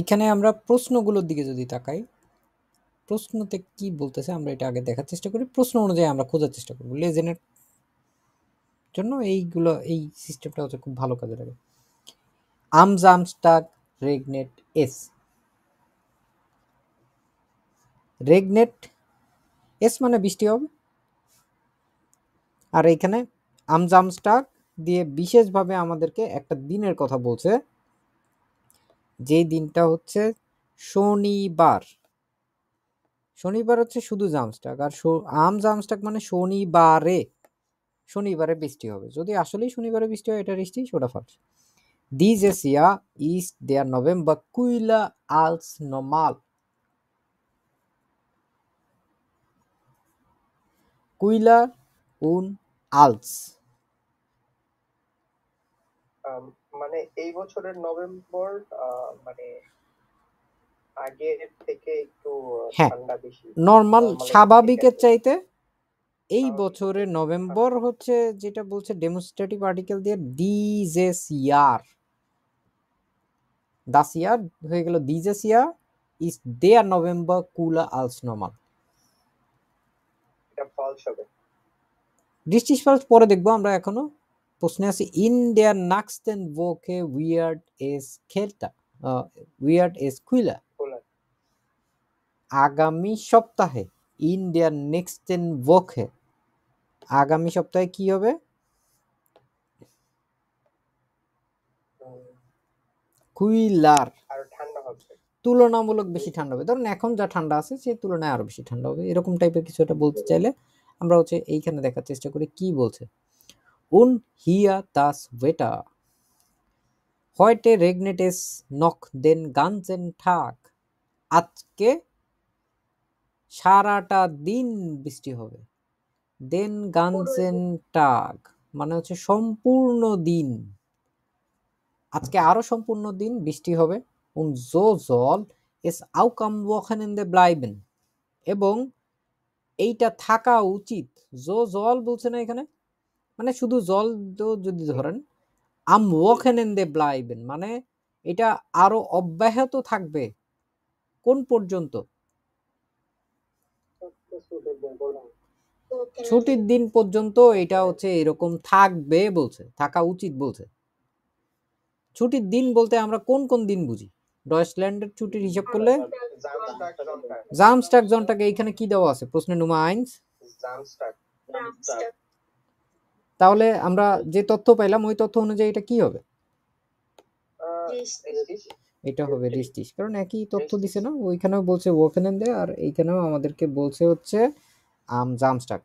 এখানে আমরা প্রশ্নগুলোর দিকে যদি তাকাই প্রশ্নতে কি বলতেছে আমরা এটা আগে দেখার চেষ্টা করি প্রশ্ন অনুযায়ী আমরা খোঁজার চেষ্টা করব লেজেনের জন্য এইগুলো এই সিস্টেমটা হচ্ছে খুব ভালো কাজে লাগে আমজ রেগনেট এস রেগনেট এস মানে বৃষ্টি হবে আর এখানে আমজামস্টাক দিয়ে বিশেষভাবে আমাদেরকে একটা দিনের কথা বলছে যে দিনটা হচ্ছে শনিবার শনিবার হচ্ছে শুধু জামস্টাক আর আম জামস্টাক মানে শনিবারে শনিবারে বৃষ্টি হবে যদি আসলেই শনিবারে বৃষ্টি হয় এটা বৃষ্টি সোটা ফালস দিজ এসিয়া ইস্ট দেয়ার নভেম্বর কুইলা আলস নমাল কুইলা উন আলস মানে এই বছরের নভেম্বর মানে আগের থেকে একটু হ্যাঁ, ঠান্ডা বেশি নরমাল স্বাভাবিকের চাইতে এই বছরের হ্যাঁ, নভেম্বর হচ্ছে যেটা বলছে ডেমোস্ট্রেটিভ আর্টিকেল দিয়ে ডিজেস ইয়ার দাস ইয়ার হয়ে গেল ডিজেস ইয়ার ইজ দেয়ার নভেম্বর কুল আলস নর্মাল এটা ফলস হবে ডিস্টিস ফলস পরে দেখবো আমরা এখনো প্রশ্নে আছে ইন দেয়ার নাক্সট নাক্সটেন বোকে উইয়ার্ড এস খেলটা উইয়ার্ড এস কুইলা আগামী সপ্তাহে ইন দেয়ার নেক্সট নেক্সটেন বোকে আগামী সপ্তাহে কি হবে কুইলার তুলনামূলক বেশি ঠান্ডা হবে ধরুন এখন যা ঠান্ডা আছে সেই তুলনায় আরো বেশি ঠান্ডা হবে এরকম টাইপের কিছু একটা বলতে চাইলে আমরা হচ্ছে এইখানে দেখার চেষ্টা করি কি বলছে un hia das Wetter. Heute regnet es noch den ganzen Tag. আজকে সারাটা দিন বৃষ্টি হবে দেন গানসেন টাগ মানে হচ্ছে সম্পূর্ণ দিন আজকে আরো সম্পূর্ণ দিন বৃষ্টি হবে উন জো জল এস আউকাম ওখান দ্য ব্লাইবেন এবং এইটা থাকা উচিত জো জল বলছে না এখানে মানে শুধু জল যদি ধরেন আম ওয়াকেন এন দে ব্লাইবেন মানে এটা আরো অব্যাহত থাকবে কোন পর্যন্ত ছুটির দিন পর্যন্ত এটা হচ্ছে এরকম থাকবে বলছে থাকা উচিত বলছে ছুটির দিন বলতে আমরা কোন কোন দিন বুঝি ডয়েসল্যান্ডের ছুটির হিসাব করলে জামস্টাক জনটাকে এইখানে কি দেওয়া আছে প্রশ্নে নুমা আইনস জামস্টাক তাহলে আমরা যে তথ্য পাইলাম ওই তথ্য অনুযায়ী এটা কি হবে এটা হবে ডিস্টিস কারণ একই তথ্য দিছে না ওইখানেও বলছে ওখানে দে আর এইখানেও আমাদেরকে বলছে হচ্ছে আম জামস্টাক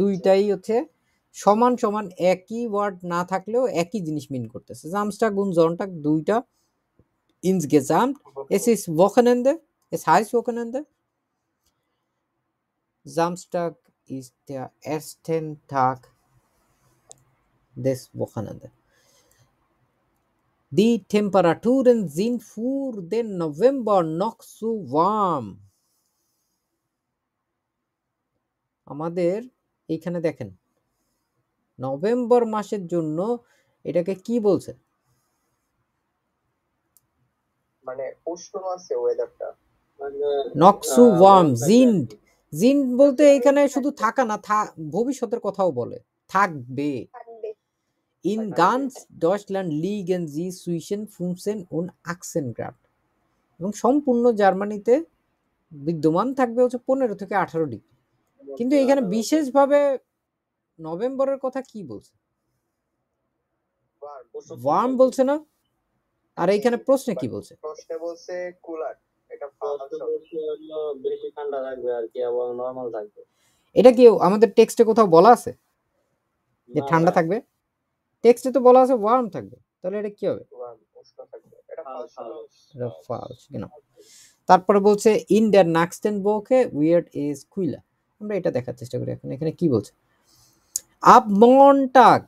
দুইটাই হচ্ছে সমান সমান একই ওয়ার্ড না থাকলেও একই জিনিস মিন করতেছে জামস্টাক গুণ জনটাক দুইটা ইনস গে জাম এস ইস ওখানে দে এস হাইস ওখানে দে জামস্টাক ist der erste Tag des Wochenende. Die Temperaturen sind für den November noch zu warm. আমাদের এখানে দেখেন নভেম্বর মাসের জন্য এটাকে কি বলছে মানে উষ্ণ আছে ওয়েদারটা নক্সু ওয়ার্ম জিন্ড জিন বলতে এখানে শুধু থাকা না ভবিষ্যতের কথাও বলে থাকবে ইন গানস লিগ এন জি সুইসেন ফুমসেন উন আকসেনগ্রাট এবং সম্পূর্ণ জার্মানিতে বিদ্যমান থাকবে হচ্ছে পনেরো থেকে আঠারো ডিগ্রি কিন্তু এখানে বিশেষভাবে নভেম্বরের কথা কি বলছে ওয়ার্ম বলছে না আর এখানে প্রশ্নে কি বলছে প্রশ্নে বলছে কুলার এটা কি আমাদের টেক্সটে কোথাও বলা আছে যে ঠান্ডা থাকবে টেক্সটে তো বলা আছে ওয়ার্ম থাকবে তাহলে এটা কি হবে তারপরে বলছে ইন দ্য নাক্সটেন বোকে উইয়ার্ড ইজ কুইলা আমরা এটা দেখার চেষ্টা করি এখন এখানে কি বলছে আপ মন টাক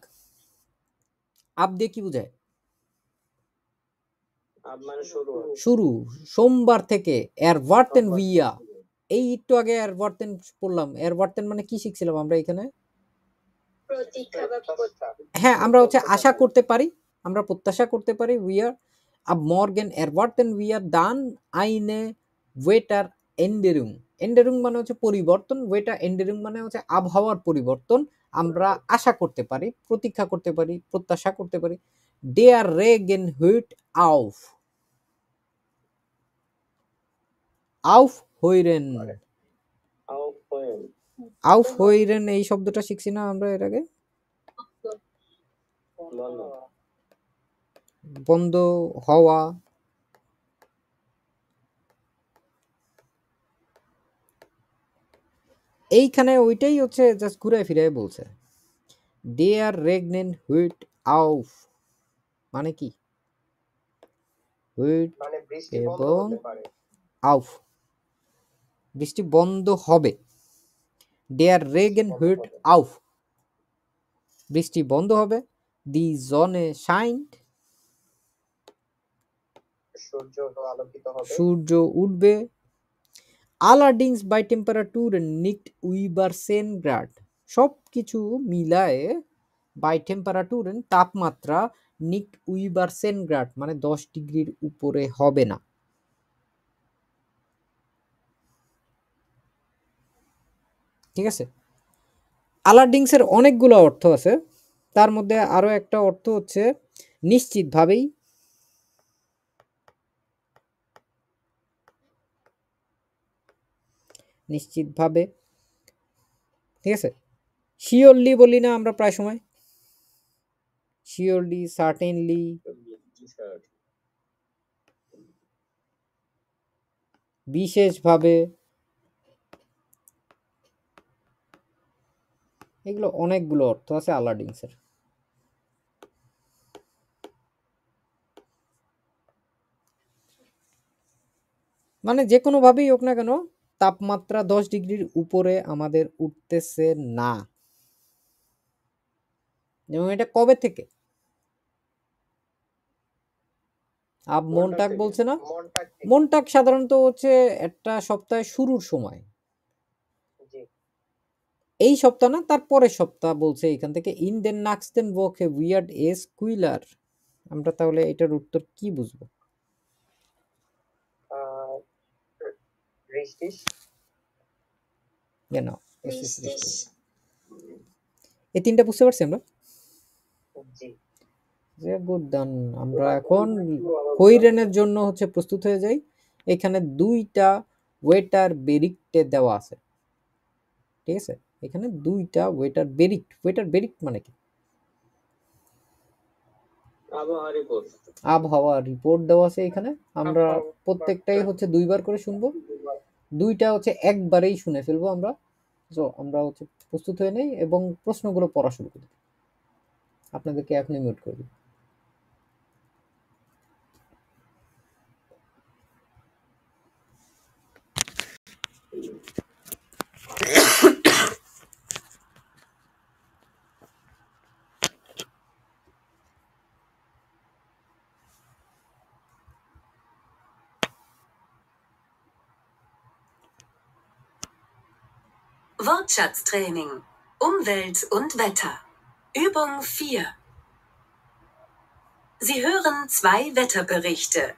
আপ দিয়ে কি বোঝায় শুরু সোমবার থেকে অ্যারভার্টেন ভিয়া এই একটু আগে অ্যারভার্টেন পড়লাম অ্যারভার্টেন মানে কি শিখছিলাম আমরা এখানে হ্যাঁ আমরা হচ্ছে আশা করতে পারি আমরা প্রত্যাশা করতে পারি উইয়ার আব মর্গেন অ্যারভার্টেন উইয়ার ডান আইনে ওয়েটার এন্ডেরুং এন্ডেরুং মানে হচ্ছে পরিবর্তন ওয়েটার এন্ডেরুং মানে হচ্ছে আবহাওয়ার পরিবর্তন আমরা আশা করতে পারি প্রতীক্ষা করতে পারি প্রত্যাশা করতে পারি Der Regen hört auf. Aufhören. Aufhören এই শব্দটা শিখছি না আমরা এর আগে বন্ধ হওয়া এইখানে ওইটাই হচ্ছে জাস্ট ঘুরে ফিরে বলছে দে আর রেগনেন হুইট আউফ মানে কি মানে এবং আউফ বৃষ্টি বন্ধ হবে ডেয়ার রেগেন হুইট আউফ বৃষ্টি বন্ধ হবে দি জনে শাইন্ড সূর্য উঠবে আলাডিংস বাই টেম্পারেচার উইবার সেন গ্রাড সব কিছু মিলায়ে বাই টেম্পারেচার তাপমাত্রা নিক উইবার সেনগ্রাড মানে দশ ডিগ্রির উপরে হবে না ঠিক আছে আলাডিংসের অনেকগুলো অর্থ আছে তার মধ্যে আরও একটা অর্থ হচ্ছে নিশ্চিতভাবেই নিশ্চিতভাবে ঠিক আছে শিওরলি বলি না আমরা প্রায় সময় surely, certainly, বিশেষভাবে এগুলো অনেকগুলো অর্থ আছে আলাডিংসের মানে যে কোনোভাবেই হোক না কেন তাপমাত্রা দশ ডিগ্রির উপরে আমাদের উঠতেছে না এবং এটা কবে থেকে আপ মনটাক বলছে না মনটাক সাধারণত হচ্ছে একটা সপ্তাহে শুরুর সময় এই সপ্তাহ না তার পরের সপ্তাহ বলছে এখান থেকে ইন দেন নাক্স দেন ওকে উইয়ার্ড এস কুইলার আমরা তাহলে এটার উত্তর কি বুঝবো এই তিনটা বুঝতে পারছি আমরা যে গুড ডান আমরা এখন হইরেনের জন্য হচ্ছে প্রস্তুত হয়ে যাই এখানে দুইটা ওয়েটার বেরিকটে দেওয়া আছে ঠিক আছে এখানে দুইটা ওয়েটার বেরিক ওয়েটার বেরিক মানে কি আবহাওয়া রিপোর্ট দেওয়া আছে এখানে আমরা প্রত্যেকটাই হচ্ছে দুইবার করে শুনবো দুইটা হচ্ছে একবারেই শুনে ফেলবো আমরা তো আমরা হচ্ছে প্রস্তুত হয়ে নেই এবং প্রশ্নগুলো পড়া শুরু করি আপনাদেরকে এখনই মিউট করে দিই Wortschatztraining. Umwelt und Wetter. Übung 4. Sie hören zwei Wetterberichte.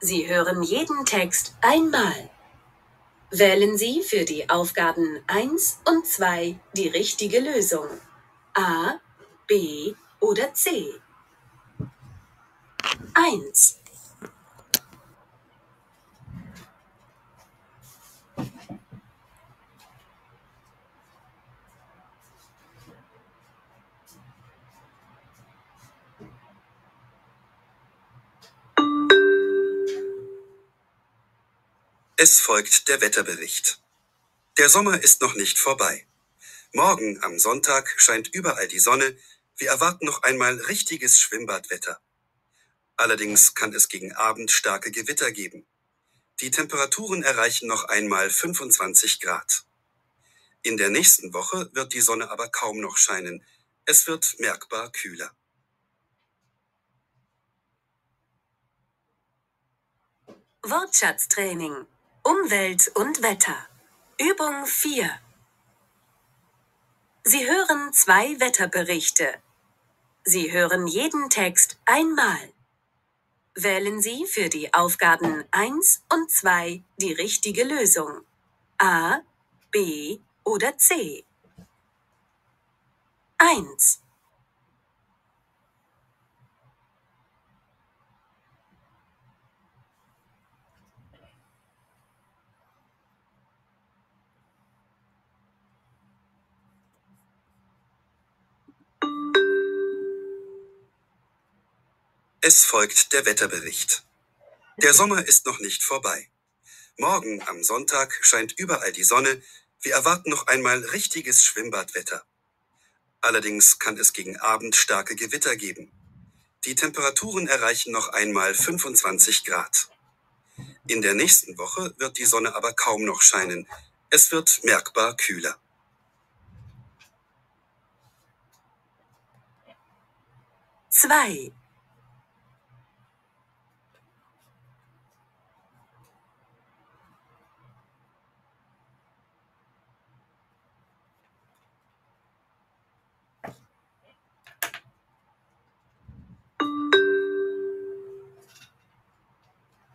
Sie hören jeden Text einmal. Wählen Sie für die Aufgaben 1 und 2 die richtige Lösung. A, B oder C. 1. Es folgt der Wetterbericht. Der Sommer ist noch nicht vorbei. Morgen am Sonntag scheint überall die Sonne. Wir erwarten noch einmal richtiges Schwimmbadwetter. Allerdings kann es gegen Abend starke Gewitter geben. Die Temperaturen erreichen noch einmal 25 Grad. In der nächsten Woche wird die Sonne aber kaum noch scheinen. Es wird merkbar kühler. Wortschatztraining Umwelt und Wetter. Übung 4. Sie hören zwei Wetterberichte. Sie hören jeden Text einmal. Wählen Sie für die Aufgaben 1 und 2 die richtige Lösung. A, B oder C. 1. Es folgt der Wetterbericht. Der Sommer ist noch nicht vorbei. Morgen am Sonntag scheint überall die Sonne. Wir erwarten noch einmal richtiges Schwimmbadwetter. Allerdings kann es gegen Abend starke Gewitter geben. Die Temperaturen erreichen noch einmal 25 Grad. In der nächsten Woche wird die Sonne aber kaum noch scheinen. Es wird merkbar kühler. Zwei.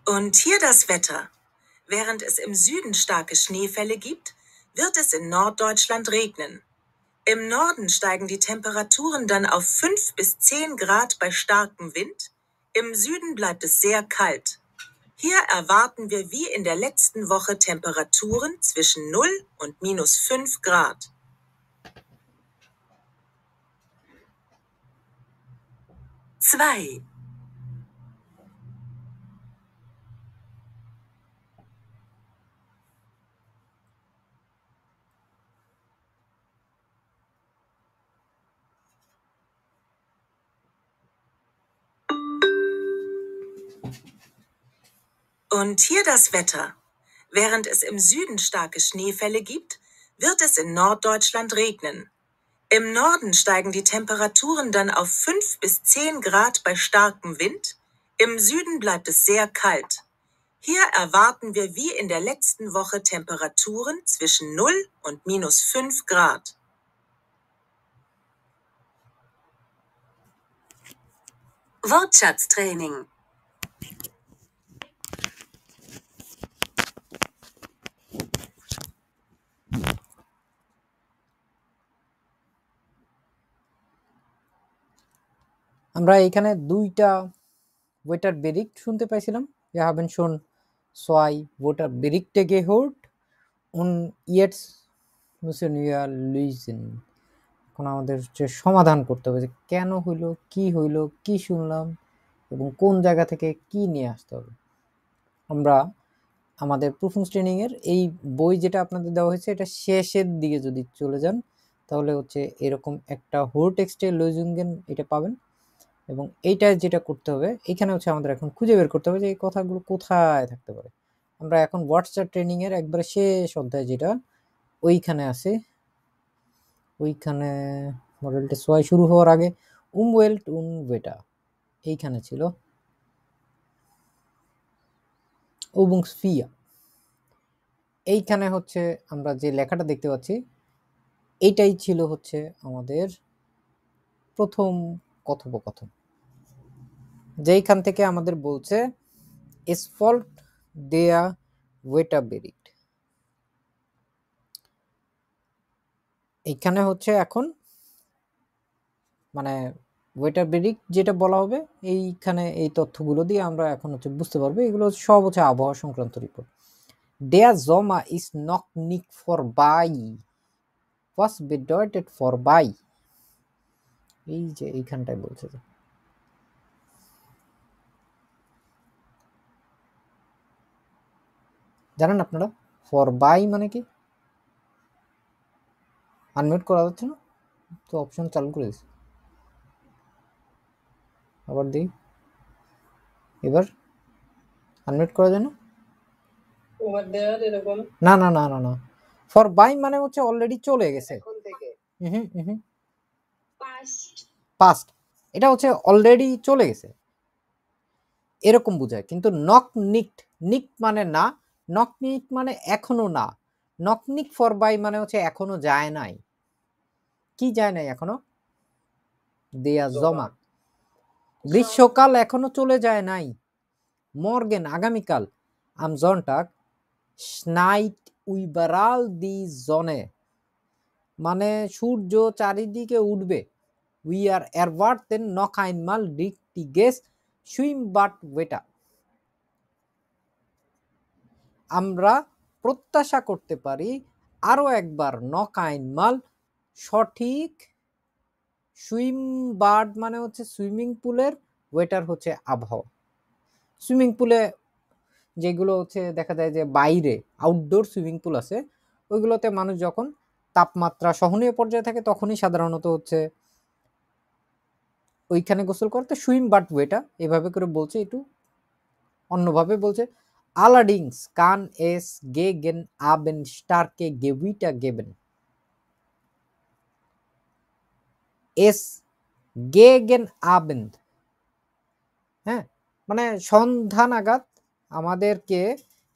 Und hier das Wetter. Während es im Süden starke Schneefälle gibt, wird es in Norddeutschland regnen. Im Norden steigen die Temperaturen dann auf 5 bis 10 Grad bei starkem Wind. Im Süden bleibt es sehr kalt. Hier erwarten wir wie in der letzten Woche Temperaturen zwischen 0 und minus 5 Grad. Zwei. Und hier das Wetter. Während es im Süden starke Schneefälle gibt, wird es in Norddeutschland regnen. Im Norden steigen die Temperaturen dann auf 5 bis 10 Grad bei starkem Wind, im Süden bleibt es sehr kalt. Hier erwarten wir wie in der letzten Woche Temperaturen zwischen 0 und minus 5 Grad. Wortschatztraining আমরা এখানে দুইটা waiter বেরিক্ট শুনতে পাইছিলাম যে হাবেন শোন সোয়াই waiter বেরিক্টে গে হোট উন Yeats ইয়ার লুইজেন এখন আমাদের হচ্ছে সমাধান করতে হবে যে কেন হইলো কি হইলো কি শুনলাম এবং কোন জায়গা থেকে কি নিয়ে আসতে হবে আমরা আমাদের প্রুফিং ট্রেনিংয়ের এই বই যেটা আপনাদের দেওয়া হয়েছে এটা শেষের দিকে যদি চলে যান তাহলে হচ্ছে এরকম একটা হোর টেক্সটে লইজুঙ্গেন এটা পাবেন এবং এইটা যেটা করতে হবে এখানে হচ্ছে আমাদের এখন খুঁজে বের করতে হবে যে এই কথাগুলো কোথায় থাকতে পারে আমরা এখন হোয়াটসঅ্যাপ ট্রেনিংয়ের একবারে শেষ অধ্যায় যেটা ওইখানে আছে ওইখানে মডেলটা সোয়াই শুরু হওয়ার আগে উম ওয়েল্ট উন বেটা এইখানে ছিল এবং ফিয়া এইখানে হচ্ছে আমরা যে লেখাটা দেখতে পাচ্ছি এইটাই ছিল হচ্ছে আমাদের প্রথম কথোপকথন যেইখান থেকে আমাদের বলছে এসফল্ট দেয়া ওয়েটা বেরিট এইখানে হচ্ছে এখন মানে ওয়েটার বেরিক যেটা বলা হবে এইখানে এই তথ্যগুলো দিয়ে আমরা এখন হচ্ছে বুঝতে পারবো এগুলো সব হচ্ছে আবহাওয়া সংক্রান্ত রিপোর্ট দেয়া জমা ইস নক নিক ফর বাই বি ডয়েটেড ফর বাই এই যে এইখানটায় বলছে যে জানেন আপনারা ফর বাই মানে কি আনমিউট করা যাচ্ছে না তো অপশন চালু করে দিচ্ছে আবার দিই এবার আনমিউট করা যায় না না না না না না ফর বাই মানে হচ্ছে অলরেডি চলে গেছে হুম হুম পাস্ট এটা হচ্ছে অলরেডি চলে গেছে এরকম বোঝায় কিন্তু নক নিকট নিক মানে না নক নিক মানে এখনো না নক নিক ফর বাই মানে হচ্ছে এখনো যায় নাই কি যায় নাই এখনো দেয়া জমা গ্রীষ্মকাল এখনো চলে যায় নাই মর্গেন আগামীকাল আম জনটাক স্নাইট উইবারাল দি জনে মানে সূর্য চারিদিকে উঠবে উই আর নখাইন মাল noch গেস সুইম বাট ওয়েটা আমরা প্রত্যাশা করতে পারি আরও একবার মাল সঠিক সুইম বার্ড মানে হচ্ছে সুইমিং পুলের ওয়েটার হচ্ছে আবহাওয়া সুইমিং পুলে যেগুলো হচ্ছে দেখা যায় যে বাইরে আউটডোর সুইমিং পুল আছে ওইগুলোতে মানুষ যখন তাপমাত্রা সহনীয় পর্যায়ে থাকে তখনই সাধারণত হচ্ছে ওইখানে গোসল করতে সুইম বাট ওয়েটা এভাবে করে বলছে একটু অন্যভাবে বলছে আলাডিংস কান এস গে গেন আবেন স্টারকে গেভিটা গেবেন এস গে গেন আবেন হ্যাঁ মানে সন্ধান আঘাত আমাদেরকে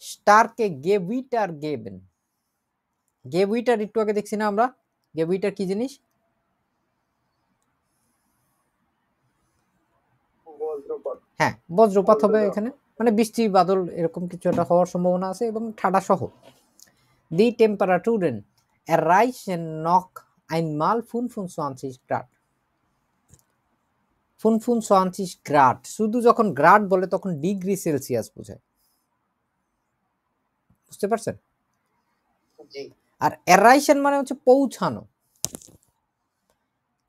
স্টারকে গেভিটার গেবেন গেভিটার একটু আগে দেখছি না আমরা গেভিটার কি জিনিস হ্যাঁ বজ্রপাত হবে এখানে মানে বৃষ্টি বাদল এরকম কিছু একটা হওয়ার সম্ভাবনা আছে এবং ঠাডা সহ দি টেম্পারাটুরেন রাইস এন্ড নক আইন মাল ফুন ফুন সোয়ান্সিস গ্রাড ফুন ফুন সোয়ান্সিস গ্রাড শুধু যখন গ্রাড বলে তখন ডিগ্রি সেলসিয়াস বোঝায় বুঝতে পারছেন আর এরাইশন মানে হচ্ছে পৌঁছানো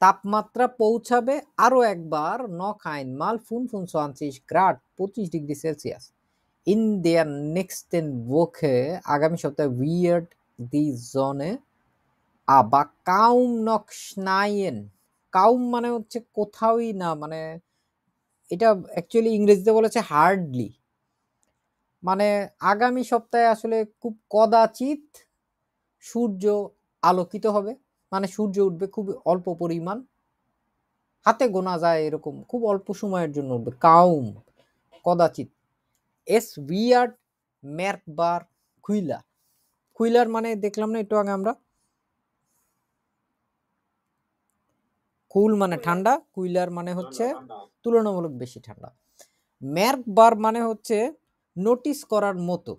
তাপমাত্রা পৌঁছাবে আরও একবার নখ আইন মাল ফুন ফুন চুয়াল্লিশ গ্রাড পঁচিশ ডিগ্রি সেলসিয়াস ইন দেয়ার নেক্সট টেন বোখে আগামী সপ্তাহে উইয়ার্ড দি জনে আবা কাউম নকশনায়েন কাউম মানে হচ্ছে কোথাওই না মানে এটা অ্যাকচুয়ালি ইংরেজিতে বলেছে হার্ডলি মানে আগামী সপ্তাহে আসলে খুব কদাচিত সূর্য আলোকিত হবে মানে সূর্য উঠবে খুব অল্প পরিমাণ হাতে গোনা যায় এরকম খুব অল্প সময়ের জন্য উঠবে কাউম কদাচিত এস ম্যাক বার খুইলা খুইলার মানে দেখলাম না একটু আগে আমরা কুল মানে ঠান্ডা কুইলার মানে হচ্ছে তুলনামূলক বেশি ঠান্ডা ম্যাক বার মানে হচ্ছে নোটিস করার মতো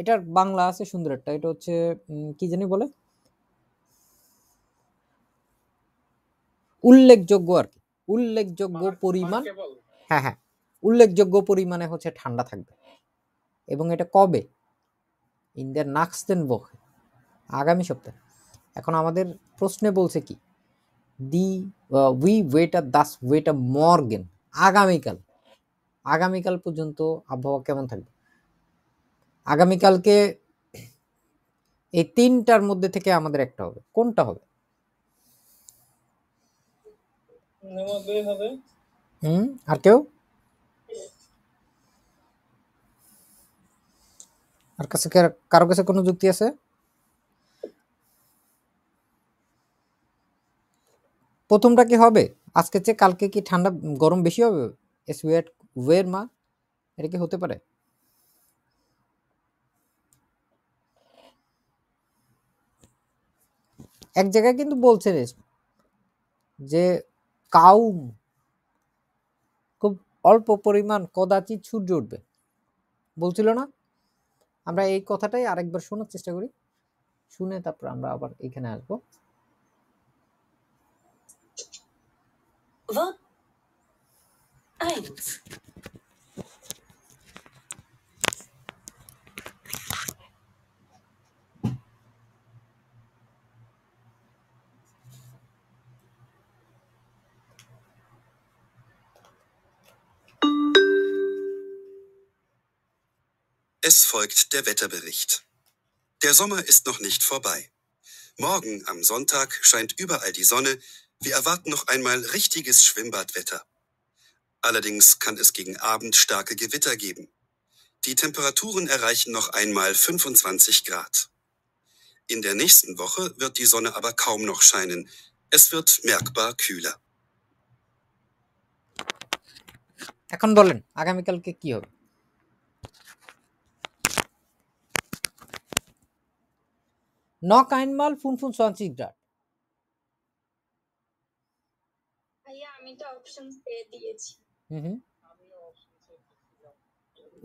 এটার বাংলা আছে সুন্দর একটা এটা হচ্ছে কি জানি বলে উল্লেখযোগ্য আর কি উল্লেখযোগ্য পরিমাণ হ্যাঁ হ্যাঁ উল্লেখযোগ্য পরিমাণে হচ্ছে ঠান্ডা থাকবে এবং এটা কবে ইন দ্য দেন বক আগামী সপ্তাহে এখন আমাদের প্রশ্নে বলছে কি দি উই ওয়েট আ দাস ওয়েট আ মর্গেন আগামীকাল আগামীকাল পর্যন্ত আবহাওয়া কেমন থাকবে আগামীকালকে এই তিনটার মধ্যে থেকে আমাদের একটা হবে কোনটা হবে আর কেউ আর কাছে কারো কাছে কোনো যুক্তি আছে প্রথমটা কি হবে আজকে চেয়ে কালকে কি ঠান্ডা গরম বেশি হবে এস ওয়েট ওয়ের মা এটা কি হতে পারে এক জায়গায় কিন্তু বলছে রে যে কাউম খুব অল্প পরিমাণ কদাচিৎ সূর্য উঠবে বলছিল না আমরা এই কথাটাই আরেকবার শোনার চেষ্টা করি শুনে তারপর আমরা আবার এখানে আসবো eins Es folgt der Wetterbericht. Der Sommer ist noch nicht vorbei. Morgen am Sonntag scheint überall die Sonne. Wir erwarten noch einmal richtiges Schwimmbadwetter. Allerdings kann es gegen Abend starke Gewitter geben. Die Temperaturen erreichen noch einmal 25 Grad. In der nächsten Woche wird die Sonne aber kaum noch scheinen. Es wird merkbar kühler. এখন বলেন আগামীকালকে কি হবে knock einmal 25 Grad ভাইয়া আমি তো option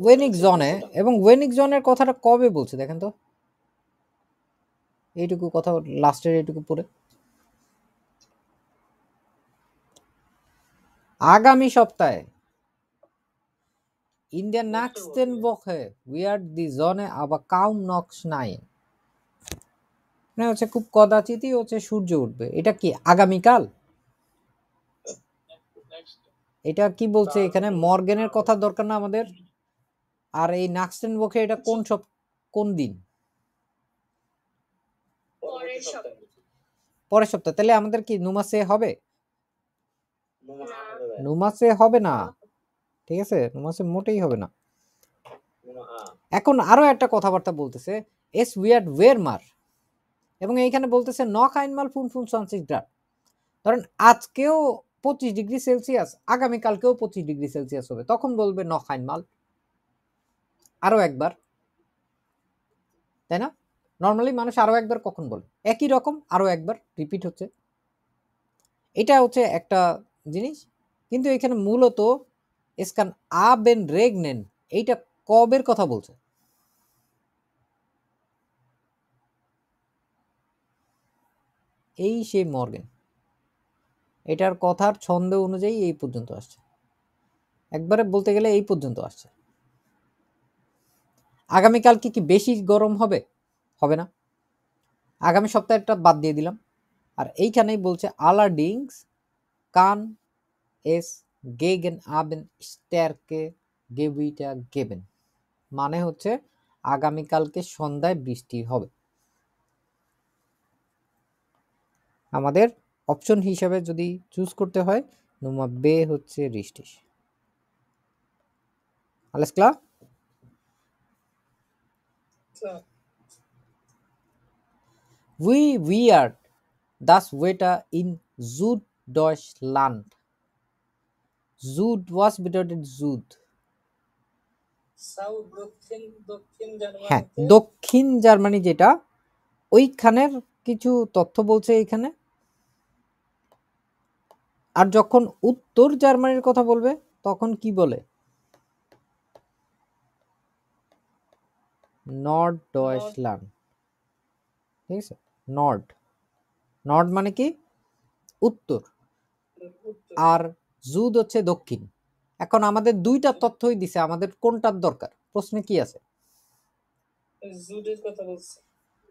ওয়েনিক জোনে এবং ওয়েনিক জনের কথাটা কবে বলছে দেখেন তো এইটুকু কথা লাস্টের এইটুকু পরে আগামী সপ্তাহে ইন্ডিয়ান নাক্সটেন বখে উই আর দি জোনে আবার কাউম নক্স নাইন না হচ্ছে খুব কদাচিতই হচ্ছে সূর্য উঠবে এটা কি আগামীকাল এটা কি বলছে এখানে মর্গেনের কথা দরকার না আমাদের আর এই নাক্সেন বকে এটা কোন আচ্ছা। সব কোন দিন পরের সপ্তাহ তাহলে আমাদের কি নুমাসে হবে নুমাসে হবে না ঠিক আছে নুমাসে মোটেই হবে না এখন আরো একটা কথাবার্তা বলতেছে এস উইয়ার্ড ওয়ের মার এবং এইখানে বলতেছে নখ আইনমাল ফুনফুন সনসিডার ধরেন আজকেও পঁচিশ ডিগ্রি সেলসিয়াস আগামীকালকেও পঁচিশ ডিগ্রি সেলসিয়াস হবে তখন বলবে নখ আইনমাল আরও একবার তাই না নর্মালি মানুষ আরও একবার কখন বলে একই রকম আরও একবার রিপিট হচ্ছে এটা হচ্ছে একটা জিনিস কিন্তু এখানে মূলত এসকান আ আবেন রেগনেন এইটা কবের কথা বলছে এই সে মর্গেন এটার কথার ছন্দ অনুযায়ী এই পর্যন্ত আসছে একবারে বলতে গেলে এই পর্যন্ত আসছে আগামীকাল কি কি বেশি গরম হবে হবে না আগামী একটা বাদ দিয়ে দিলাম আর এইখানেই বলছে আলাডিংস কান এস গেগেন আবেন স্ট্যারকে গেবিটা গেবেন মানে হচ্ছে আগামীকালকে সন্ধ্যায় বৃষ্টি হবে আমাদের অপশন হিসাবে যদি চুজ করতে হয় নুমা বে হচ্ছে রিস্টিস আলেস ক্লা উই আর দাস ওয়েটা ইন জুড ডশ লান্ড জুড ওয়াজ ইন জুড হ্যাঁ দক্ষিণ জার্মানি যেটা ওইখানের কিছু তথ্য বলছে এখানে আর যখন উত্তর জার্মানির কথা বলবে তখন কি বলে নর্ড ডয়সল্যান্ড ঠিক আছে নর্ড নর্ড মানে কি উত্তর আর জুদ হচ্ছে দক্ষিণ এখন আমাদের দুইটা তথ্যই দিছে আমাদের কোনটার দরকার প্রশ্নে কি আছে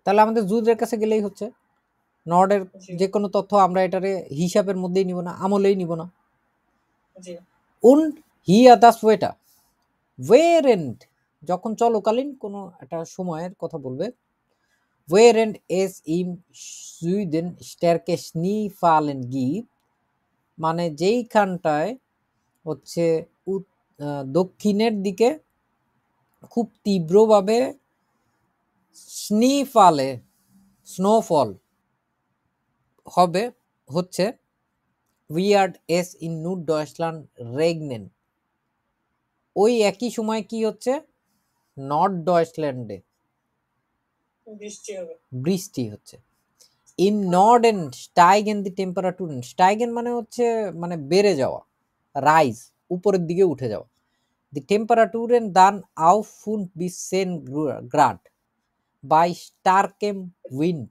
তাহলে আমাদের জুদের কাছে গেলেই হচ্ছে নর্ডের যে কোনো তথ্য আমরা এটারে হিসাবের মধ্যেই নিব না আমলেই নিব না উন হি দাস ওয়েটা ওয়ের এন্ড যখন চলকালীন কোনো একটা সময়ের কথা বলবে ওয়ের এন্ড এস ইম সুইডেন স্টারকে স্নি ফাল এন্ড গিভ মানে যেইখানটায় হচ্ছে দক্ষিণের দিকে খুব তীব্রভাবে স্নিফালে স্নোফল হবে হচ্ছে উইয়ার্ড এস ইন নুড ডয়সলান রেগনেন ওই একই সময় কি হচ্ছে নর্থ ডয়সল্যান্ডে বৃষ্টি হচ্ছে ইন নর্ড এন্ড স্টাইগেন দি টেম্পারেচার স্টাইগেন মানে হচ্ছে মানে বেড়ে যাওয়া রাইজ উপরের দিকে উঠে যাওয়া দি টেম্পারেচার দান আউ ফুন বি সেন গ্রাড বাই স্টার কেম উইন্ড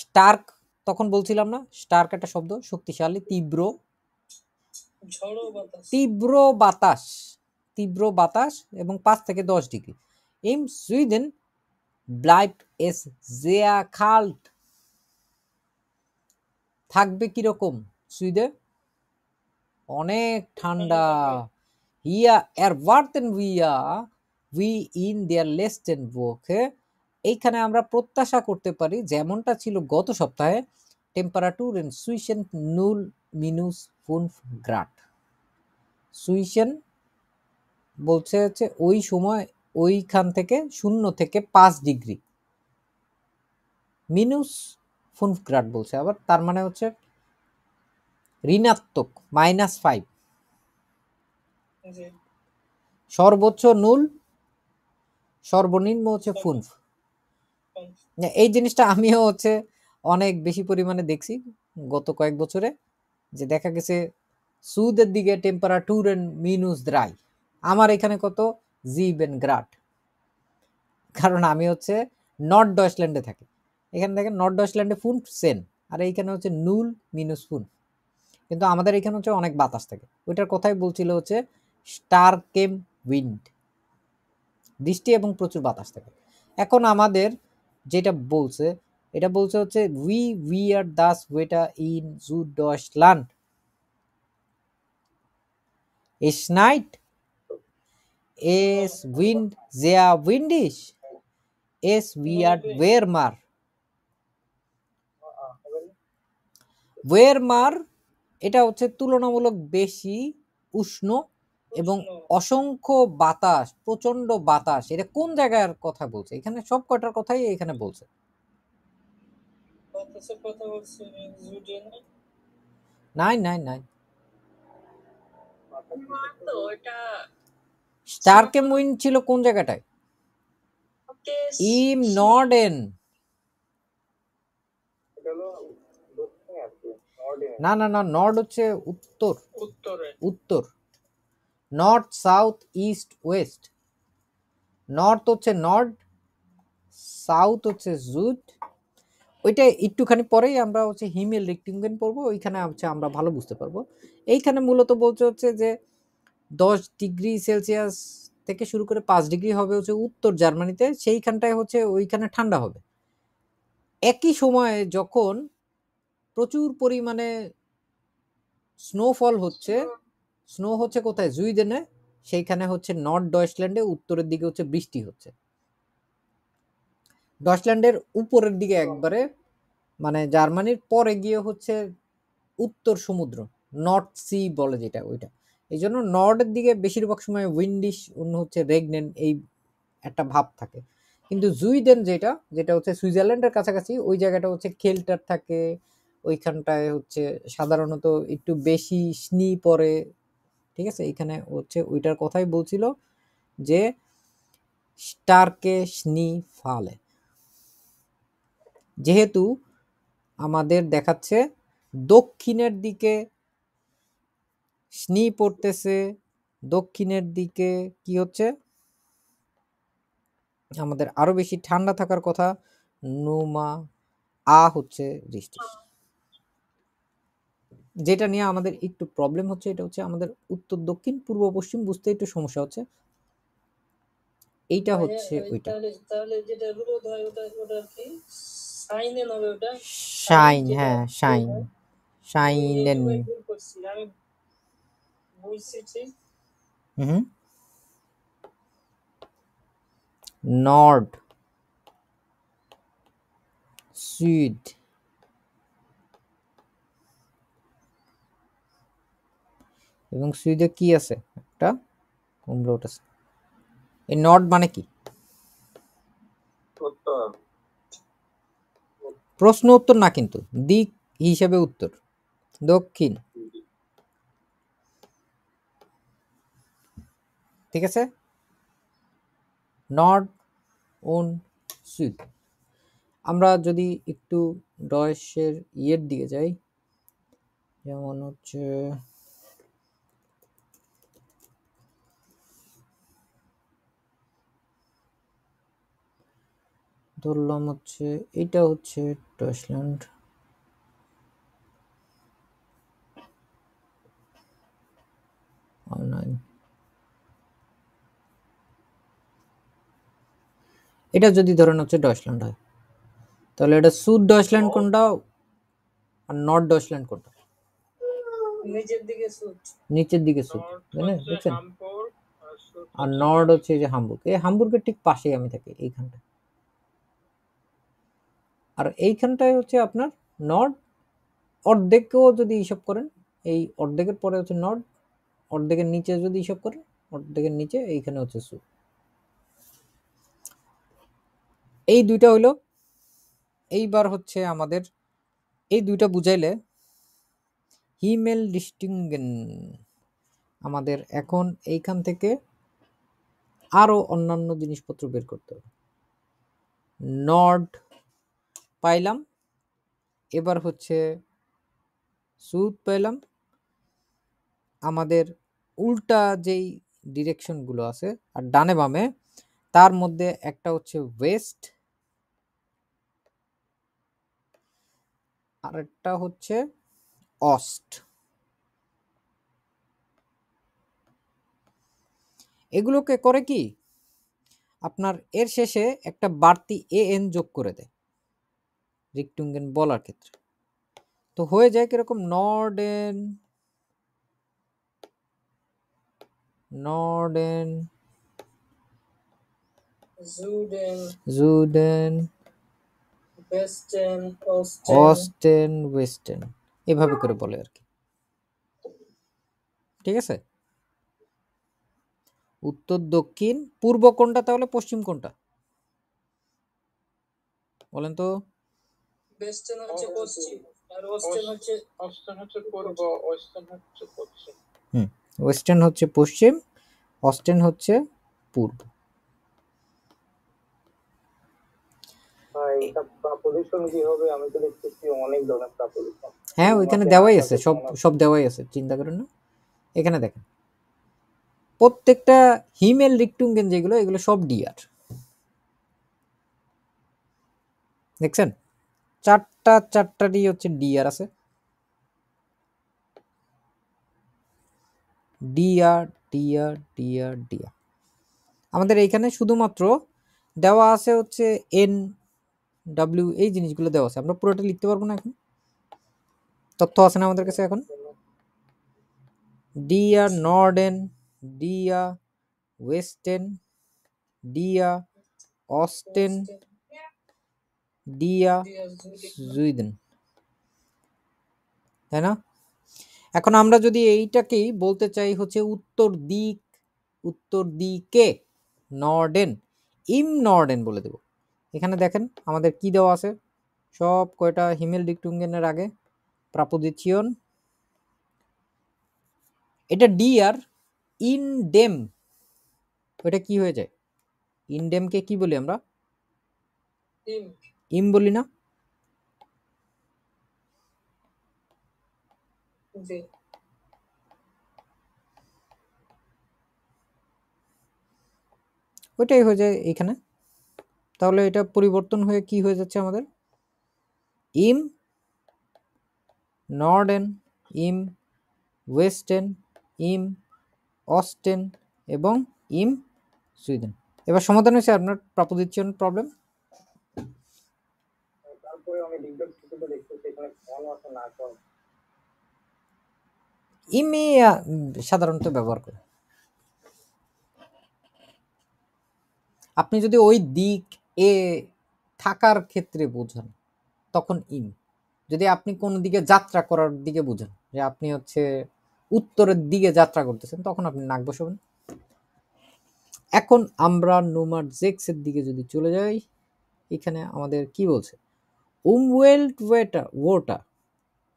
স্টার্ক তখন বলছিলাম না স্টার্ক একটা শব্দ শক্তিশালী তীব্র তীব্র বাতাস তীব্র বাতাস এবং পাঁচ থেকে দশ ডিগ্রি ইম সুইডেন ব্লাইট এস জেয়া খাল্ট থাকবে কিরকম সুইডে অনেক ঠান্ডা হিয়া এর ওয়ার্তেন উইয়া উই ইন দেয়ার এন্ড ওকে এইখানে আমরা প্রত্যাশা করতে পারি যেমনটা ছিল গত সপ্তাহে টেম্পারাটুর এন্ড সুইশেন নুল মিনুস ফুনফ গ্রাট সুইশেন বলছে হচ্ছে ওই সময় ওইখান থেকে শূন্য থেকে পাঁচ ডিগ্রি মিনুস ফুনফ গ্রাট বলছে আবার তার মানে হচ্ছে ঋণাত্মক মাইনাস ফাইভ সর্বোচ্চ নুল সর্বনিম্ন হচ্ছে ফুনফ এই জিনিসটা আমিও হচ্ছে অনেক বেশি পরিমাণে দেখছি গত কয়েক বছরে যে দেখা গেছে সুদের দিকে টেম্পারাটুর এন্ড মিনুস ড্রাই আমার এখানে কত জিব এন্ড গ্রাট কারণ আমি হচ্ছে নর্থ ডয়সল্যান্ডে থাকি এখানে দেখেন নর্থ ডয়সল্যান্ডে ফুন সেন আর এইখানে হচ্ছে নুল মিনুস ফুন কিন্তু আমাদের এখানে হচ্ছে অনেক বাতাস থাকে ওইটার কথাই বলছিল হচ্ছে স্টার কেম উইন্ড বৃষ্টি এবং প্রচুর বাতাস থাকে এখন আমাদের যেটা বলছে এটা বলছে হচ্ছে উই উই আর দাস ওয়েটা ইন জু ডস লান্ড এস নাইট এস উইন্ড জেয়া উইন্ডিশ এস উই আর ওয়ের মার ওয়ের মার এটা হচ্ছে তুলনামূলক বেশি উষ্ণ এবং অসংখ্য বাতাস প্রচন্ড বাতাস এটা কোন জায়গার কথা বলছে এখানে সব কটার কথাই এখানে বলছে নাই নাই নাই স্টারকে মুইন ছিল কোন জায়গাটায় ইম নর্ডেন না না না নর্ড হচ্ছে উত্তর উত্তর উত্তর north south east west north হচ্ছে নর্থ সাউথ হচ্ছে জুট ওইটা একটুখানি পরেই আমরা হচ্ছে হিমেল রেক্টিঙ্গেন পড়বো ওইখানে হচ্ছে আমরা ভালো বুঝতে পারবো এইখানে মূলত বলছে হচ্ছে যে দশ ডিগ্রি সেলসিয়াস থেকে শুরু করে পাঁচ ডিগ্রি হবে হচ্ছে উত্তর জার্মানিতে সেইখানটায় হচ্ছে ওইখানে ঠান্ডা হবে একই সময়ে যখন প্রচুর পরিমাণে স্নোফল হচ্ছে স্নো হচ্ছে কোথায় জুইডেনে সেইখানে হচ্ছে নর্থ ডয়সল্যান্ডে উত্তরের দিকে হচ্ছে বৃষ্টি হচ্ছে ডয়সল্যান্ডের উপরের দিকে একবারে মানে জার্মানির পরে গিয়ে হচ্ছে উত্তর সমুদ্র নর্থ সি বলে যেটা ওইটা এই জন্য নর্থের দিকে বেশিরভাগ সময় উইন্ডিশ অন্য হচ্ছে রেগনেন এই একটা ভাব থাকে কিন্তু জুইডেন যেটা যেটা হচ্ছে সুইজারল্যান্ডের কাছাকাছি ওই জায়গাটা হচ্ছে খেলটার থাকে ওইখানটায় হচ্ছে সাধারণত একটু বেশি স্নি পরে ঠিক আছে এখানে হচ্ছে ওইটার কথাই বলছিল যে স্টারকে স্নি ফালে যেহেতু আমাদের দেখাচ্ছে দক্ষিণের দিকে স্নি পড়তেছে দক্ষিণের দিকে কি হচ্ছে আমাদের আরো বেশি ঠান্ডা থাকার কথা নুমা আ হচ্ছে রিস্টেশন যেটা নিয়ে আমাদের একটু প্রবলেম হচ্ছে এটা হচ্ছে আমাদের উত্তর দক্ষিণ পূর্ব পশ্চিম বুঝতে একটু সমস্যা হচ্ছে এইটা হচ্ছে ওইটা তাহলে যেটা রোদ হয় ওটা ওটা কি সাইন এন হবে ওটা সাইন হ্যাঁ সাইন সাইন এন আমি নর্ড সুইড এবং সুইদে কি আছে একটা কুমলোট আছে এই নট মানে কি প্রশ্ন উত্তর না কিন্তু দিক হিসাবে উত্তর দক্ষিণ ঠিক আছে নর্থ ওন সুইথ আমরা যদি একটু ডয়েসের ইয়ের দিকে যাই যেমন হচ্ছে ধরলাম হচ্ছে এটা হচ্ছে টয়েসল্যান্ড এটা যদি ধরেন হচ্ছে ডসল্যান্ড হয় তাহলে এটা সুদ ডসল্যান্ড কোনটা আর নর্থ ডসল্যান্ড কোনটা নিচের দিকে সুদ নিচের দিকে সুদ বুঝছেন আর নর্থ হচ্ছে যে হামবুর্গ এই হামবুর্গের ঠিক পাশেই আমি থাকি এইখানটা আর এইখানটায় হচ্ছে আপনার নড অর্ধেকও যদি হিসাব করেন এই অর্ধেকের পরে হচ্ছে নড অর্ধেকের নিচে যদি হিসাব করেন অর্ধেকের নিচে এইখানে হচ্ছে সু এই দুইটা হইল এইবার হচ্ছে আমাদের এই দুইটা বুঝাইলে হিমেল ডিস্টিংগেন আমাদের এখন এইখান থেকে আরও অন্যান্য জিনিসপত্র বের করতে হবে নট পাইলাম এবার হচ্ছে সুদ পাইলাম আমাদের উল্টা যেই ডিরেকশনগুলো আছে আর ডানে বামে তার মধ্যে একটা হচ্ছে ওয়েস্ট আর একটা হচ্ছে অস্ট এগুলোকে করে কি আপনার এর শেষে একটা বাড়তি এ এন যোগ করে দেয় রিকটুঙ্গেন বলার ক্ষেত্রে তো হয়ে যায় কিরকম নর্ডেন নর্ডেন জুডেন জুডেন ওয়েস্টেন এভাবে করে বলে আর কি ঠিক আছে উত্তর দক্ষিণ পূর্ব কোনটা তাহলে পশ্চিম কোনটা বলেন তো ওয়েস্টার্ন হচ্ছে পশ্চিম আর ওয়েস্টার্ন হচ্ছে অস্টার্ন হচ্ছে পূর্ব ওয়েস্টার্ন হচ্ছে পশ্চিম হুম ওয়েস্টার্ন হচ্ছে পশ্চিম অস্টেন হচ্ছে পূর্ব হ্যাঁ ওইখানে দেওয়াই আছে সব সব দেওয়াই আছে চিন্তা করেন না এখানে দেখেন প্রত্যেকটা হিমেল রিক্টুঙ্গেন যেগুলো এগুলো সব ডিয়ার দেখছেন চারটা চারটারই হচ্ছে ডি আর আছে ডিআর ডিআর ডিআর ডিআ আমাদের এইখানে শুধুমাত্র দেওয়া আছে হচ্ছে এন ডাব্লিউ এই জিনিসগুলো দেওয়া আছে আমরা পুরোটা লিখতে পারবো না এখন তথ্য আছে না আমাদের কাছে এখন ডিআর নর্ডেন ডিআ ওয়েস্টেন ডিআ অস্টেন দিয়া জুইদিন তাই না এখন আমরা যদি এইটাকেই বলতে চাই হচ্ছে উত্তর দিক উত্তর দিকে নর্ডেন ইম নর্ডেন বলে দেব এখানে দেখেন আমাদের কি দেওয়া আছে সব কয়টা হিমেল ডিকটুঙ্গেনের আগে প্রাপোজিচিয়ন এটা ডি আর ইনডেম এটা কি হয়ে যায় ইনডেমকে কি বলি আমরা ইম বলি না ওইটাই হয়ে যায় এখানে তাহলে এটা পরিবর্তন হয়ে কি হয়ে যাচ্ছে আমাদের ইম নর্ডেন ইম ওয়েস্টেন ইম অস্টেন এবং ইম সুইডেন এবার সমাধান হয়েছে আপনার প্রাপোজিশন প্রবলেম ইমি সাধারণত ব্যবহার করে আপনি যদি ওই দিক এ থাকার ক্ষেত্রে বোঝান তখন ইম যদি আপনি কোন দিকে যাত্রা করার দিকে বোঝান যে আপনি হচ্ছে উত্তরের দিকে যাত্রা করতেছেন তখন আপনি নাক বসবেন এখন আমরা নোমার জেক্সের দিকে যদি চলে যাই এখানে আমাদের কি বলছে Umwelt Wetter, Water,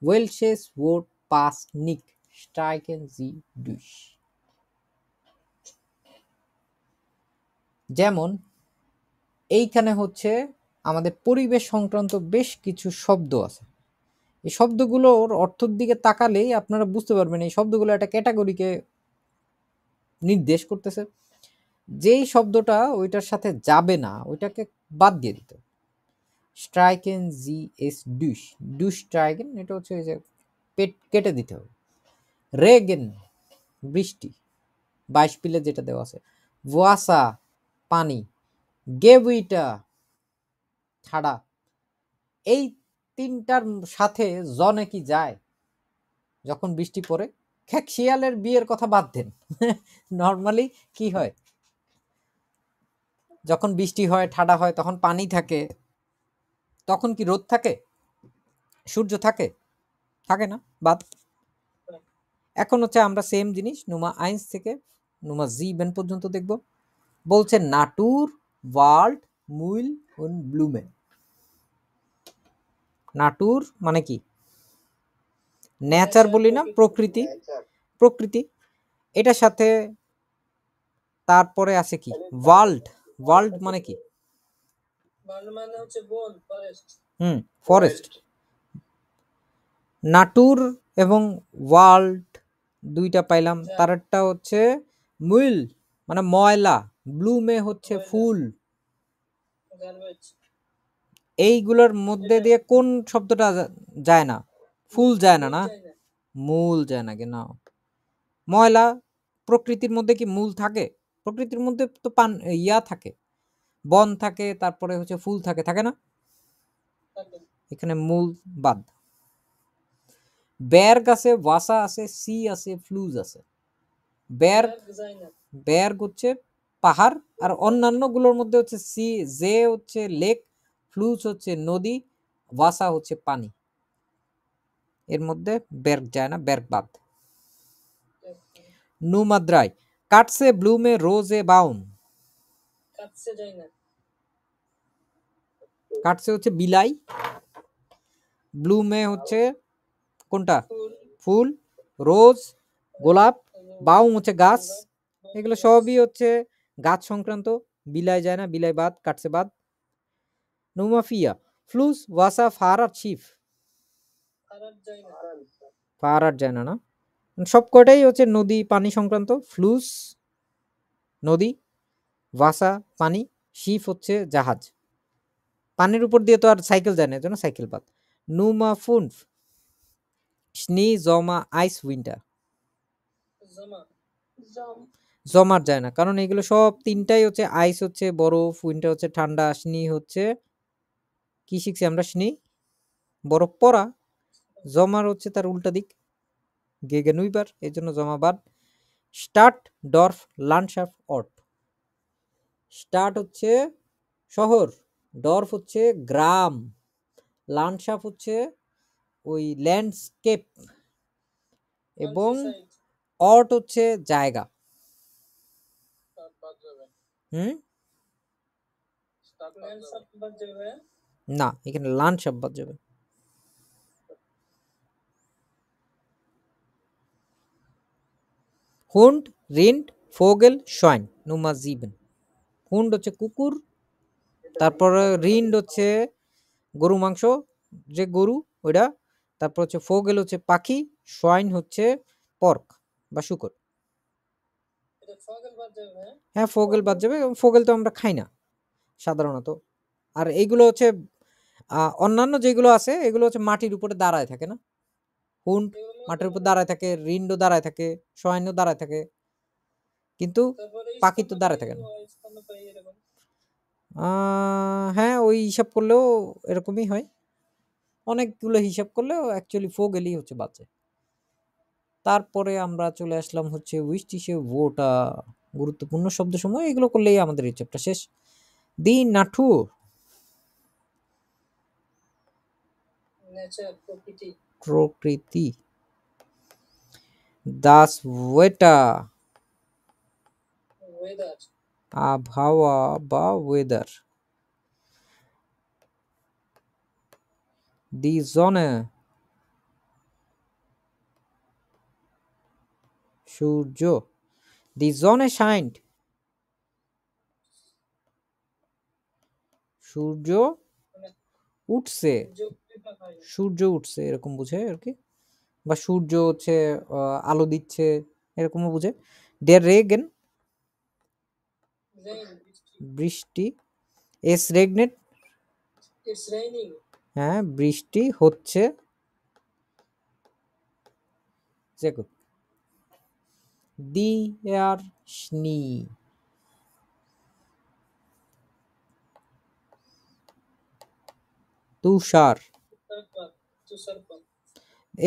welches Wort passt nicht? Steigen জি durch. যেমন এইখানে হচ্ছে আমাদের পরিবেশ সংক্রান্ত বেশ কিছু শব্দ আছে এই শব্দগুলোর অর্থের দিকে তাকালেই আপনারা বুঝতে পারবেন এই শব্দগুলো একটা ক্যাটাগরিকে নির্দেশ করতেছে যেই শব্দটা ওইটার সাথে যাবে না ওইটাকে বাদ দিয়ে দিতে স্ট্রাইকেন জি এস ডুস ডুস স্ট্রাইকেন এটা হচ্ছে ওই যে পেট কেটে দিতে হবে রেগেন বৃষ্টি বাইশ পিলে যেটা দেওয়া আছে ওয়াসা পানি গেবুইটা ছাড়া এই তিনটার সাথে জনে কি যায় যখন বৃষ্টি পড়ে খেক শিয়ালের বিয়ের কথা বাদ দেন নর্মালি কি হয় যখন বৃষ্টি হয় ঠাডা হয় তখন পানি থাকে তখন কি রোদ থাকে সূর্য থাকে থাকে না বাদ এখন হচ্ছে আমরা সেম জিনিস নুমা আইন্স থেকে নুমা জি বেন পর্যন্ত দেখব বলছে নাটুর ওয়ার্ল্ড মুইল উন ব্লুমে নাটুর মানে কি নেচার বলি না প্রকৃতি প্রকৃতি এটার সাথে তারপরে আছে কি ওয়ার্ল্ড ওয়ার্ল্ড মানে কি ফরেস্ট নাটুর এবং ওয়ার্ল্ড দুইটা পাইলাম আচ্ছা। একটা হচ্ছে মুইল মানে ময়লা ব্লুমে হচ্ছে ফুল এইগুলোর মধ্যে দিয়ে কোন শব্দটা যায় না ফুল যায় না না মূল যায় না না ময়লা প্রকৃতির মধ্যে কি মূল থাকে প্রকৃতির মধ্যে তো পান ইয়া থাকে বন থাকে তারপরে হচ্ছে ফুল থাকে থাকে না এখানে মূল বাদ ব্যার্গ আছে ওয়াসা আছে সি আছে ফ্লুজ আছে ব্যার্গ ব্যার্গ হচ্ছে পাহাড় আর অন্যান্যগুলোর মধ্যে হচ্ছে সি জে হচ্ছে লেক ফ্লুজ হচ্ছে নদী ওয়াসা হচ্ছে পানি এর মধ্যে ব্যার্গ যায় না ব্যার্গ বাদ নুমাদ্রাই কাটসে ব্লুমে রোজে বাউন কাটসে যায় না কাটছে হচ্ছে বিলাই ব্লুমে হচ্ছে কোনটা ফুল রোজ গোলাপ বাউম হচ্ছে গাছ এগুলো সবই হচ্ছে গাছ সংক্রান্ত বিলাই যায় না বিলাই বাদ কাটছে বাদ নুমাফিয়া ফ্লুস ওয়াসা ফারার ছিফ ফারার যায় না না সব কটাই হচ্ছে নদী পানি সংক্রান্ত ফ্লুস নদী ওয়াসা পানি শিফ হচ্ছে জাহাজ পানির উপর দিয়ে তো আর সাইকেল যায় না এজন্য সাইকেল বাদ নুমা ফুন স্নি জমা আইস উইন্টার জমার যায় না কারণ এগুলো সব তিনটাই হচ্ছে আইস হচ্ছে বরফ উইন্টার হচ্ছে ঠান্ডা স্নি হচ্ছে কি শিখছি আমরা স্নি বরফ পরা জমার হচ্ছে তার উল্টা দিক গেগে নুইবার এই জন্য জমা বাদ স্টার্ট ডর্ফ ল্যান্ডশাফ অট স্টার্ট হচ্ছে শহর ডর্ফ হচ্ছে গ্রাম লান্ডসাপ হচ্ছে ওই ল্যান্ডস্কেপ এবং অট হচ্ছে জায়গা হুম না এখানে লান্ডসাপ বাদ যাবে হুন্ড রিন্ড ফোগেল শয়েন নুমা জিবেন হুন্ড হচ্ছে কুকুর তারপর রিন্ড হচ্ছে গরু মাংস যে গরু ওইটা তারপর হচ্ছে ফোগেল হচ্ছে পাখি সোয়াইন হচ্ছে পর্ক বা শুকর হ্যাঁ ফোগেল বাদ যাবে ফোগেল তো আমরা খাই না সাধারণত আর এইগুলো হচ্ছে অন্যান্য যেগুলো আছে এগুলো হচ্ছে মাটির উপরে দাঁড়ায় থাকে না হুন্ড মাটির উপর দাঁড়ায় থাকে রিন্ডও দাঁড়ায় থাকে সোয়াইনও দাঁড়ায় থাকে কিন্তু পাখি তো দাঁড়ায় থাকে না হ্যাঁ, ওই হিসাব করলেও এরকমই হয়। অনেকগুলো হিসাব করলেও অ্যাকচুয়ালি গেলেই হচ্ছে বাঁচে। তারপরে আমরা চলে আসলাম হচ্ছে উইস্টিসে ওটা গুরুত্বপূর্ণ শব্দ সময় এগুলো করলেই আমাদের এই চ্যাপ্টার শেষ। দি নাঠুর প্রকৃতি। প্রকৃতি। দাস ওয়েটা। ওয়েদার। আবহাওয়া বা ওয়েদার দি জনে সূর্য দি জনে শাইন্ড সূর্য উঠছে সূর্য উঠছে এরকম বুঝে আর কি বা সূর্য হচ্ছে আলো দিচ্ছে এরকমও বুঝে দেয়ার রেগেন বৃষ্টি এস রেগনেট ইস রেইনিং হ্যাঁ বৃষ্টি হচ্ছে দেখো দি আর স্নি তুষার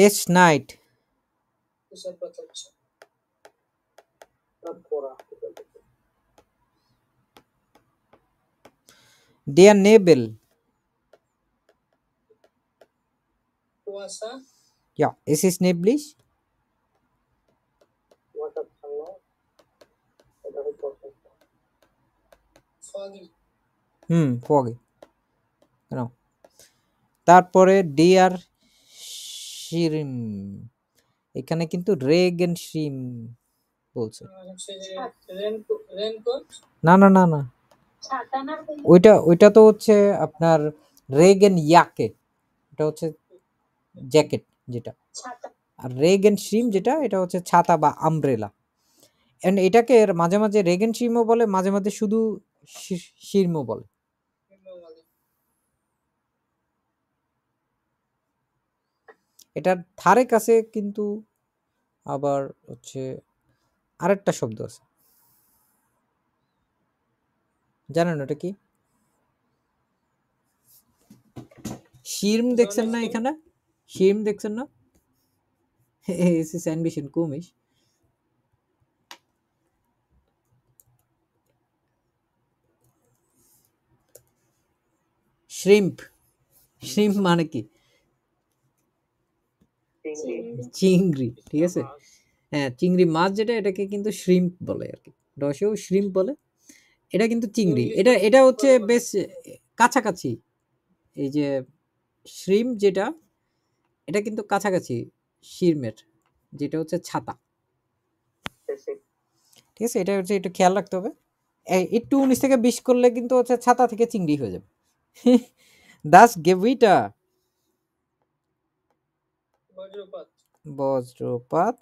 এস নাইট তুষারপাত হচ্ছে Their navel. Wasa. Yeah, is this navelish? Foggy. হুম ফগে কেন তারপরে ডি আর শিরিম এখানে কিন্তু রেগ এন্ড শিম বলছে না না না না ওইটা ওইটা তো হচ্ছে আপনার রেগেন ইয়াকে এটা হচ্ছে জ্যাকেট যেটা আর রেগেন শ্রিম যেটা এটা হচ্ছে ছাতা বা আমব্রেলা এন্ড এটাকে মাঝে মাঝে রেগেন শ্রিমও বলে মাঝে মাঝে শুধু শিরমও বলে এটার ধারে কাছে কিন্তু আবার হচ্ছে আরেকটা শব্দ আছে জানেন ওটা কি শির্ম দেখছেন না এখানে শির্ম দেখছেন না es ist ein bisschen shrimp shrimp মানে কি চিংড়ি ঠিক আছে হ্যাঁ চিংড়ি মাছ যেটা এটাকে কিন্তু শ্রিম্প বলে আর কি রসেও শ্রিম্প বলে এটা কিন্তু চিংড়ি এটা এটা হচ্ছে বেশ কাছাকাছি এই যে শ্রিম যেটা এটা কিন্তু কাছাকাছি শিরমের যেটা হচ্ছে ছাতা ঠিক আছে এটা হচ্ছে একটু খেয়াল রাখতে হবে একটু উনিশ থেকে বিশ করলে কিন্তু হচ্ছে ছাতা থেকে চিংড়ি হয়ে যাবে দাস গেভিটা বজ্রপাত বজ্রপাত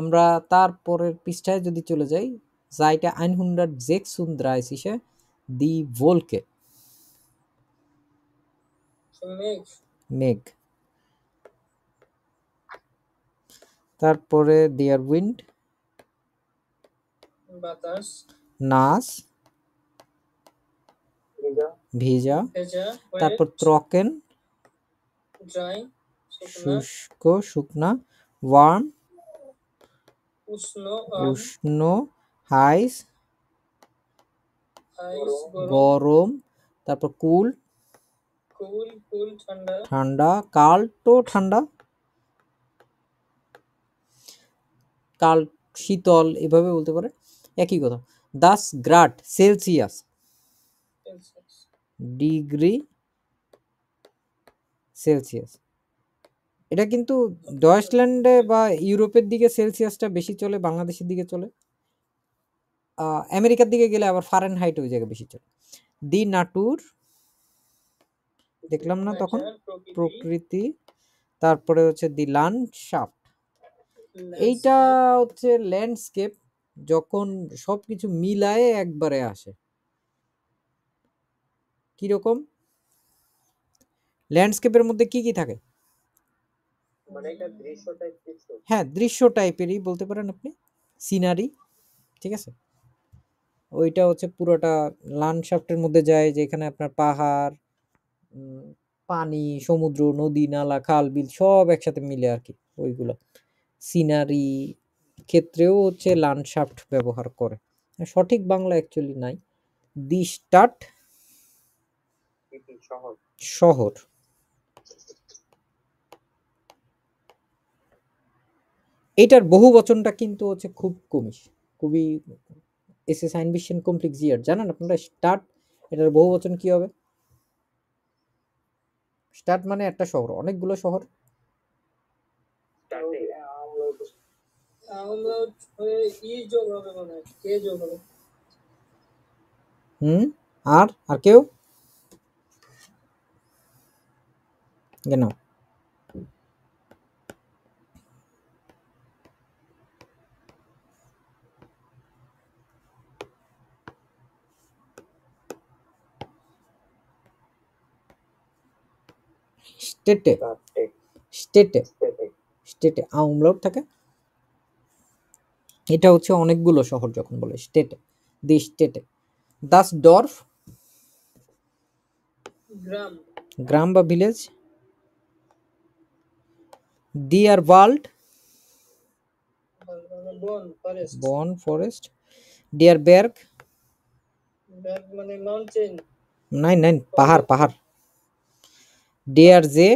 আমরা তারপরের পৃষ্ঠায় যদি চলে যাই হুন্ডার জেক জেকসুন দ্রাইসিসে দি ভোলকে মেঘ তারপরে দিয়ার উইন্ড নাস ভিজা তারপর ত্রকেন শুষ্ক শুকনা ওয়ার্ম উষ্ণ হাইস গরম তারপর কুল ঠান্ডা কাল তো ঠান্ডা কাল শীতল এভাবে বলতে পারে একই কথা দাস গ্রাড সেলসিয়াস ডিগ্রি সেলসিয়াস এটা কিন্তু ডয়েসল্যান্ডে বা ইউরোপের দিকে সেলসিয়াসটা বেশি চলে বাংলাদেশের দিকে চলে আমেরিকার দিকে গেলে আবার ফারেন হাইট ওই জায়গায় বেশি চলে দি নাটুর দেখলাম না তখন প্রকৃতি তারপরে হচ্ছে দি ল্যান্ডশাফট এইটা হচ্ছে ল্যান্ডস্কেপ যখন সব কিছু মিলায়ে একবারে আসে কিরকম ল্যান্ডস্কেপের মধ্যে কি কি থাকে মানে হ্যাঁ দৃশ্য টাইপেরই বলতে পারেন আপনি সিনারি ঠিক আছে ওইটা হচ্ছে পুরোটা ল্যান্ডশাফটের মধ্যে যায় যেখানে আপনার পাহাড় পানি সমুদ্র নদী নালা খাল বিল সব একসাথে মিলে আর কি ওইগুলো সিনারি ক্ষেত্রেও হচ্ছে ল্যান্ডশাফট ব্যবহার করে সঠিক বাংলা অ্যাকচুয়ালি নাই দি স্টার্ট শহর এটার বহু বচনটা কিন্তু হচ্ছে খুব কমিস খুবই এস এস আইনবিশন কমপ্লিক ইয়ার জানেন আপনারা স্টার্ট এটার বহু বচন কী হবে স্টার্ট মানে একটা শহর অনেকগুলো শহর হুম আর আর কেউ কেন স্টেটে স্টেটে স্টেটে আ থাকে এটা হচ্ছে অনেকগুলো শহর যখন বলে স্টেটে দি স্টেটে দাস ডর্ফ গ্রাম গ্রাম বা ভিলেজ দি আর ওয়ার্ল্ড বন ফরেস্ট ডিয়ার বার্গ নাইন নাইন পাহাড় পাহাড় ডেয়ার যে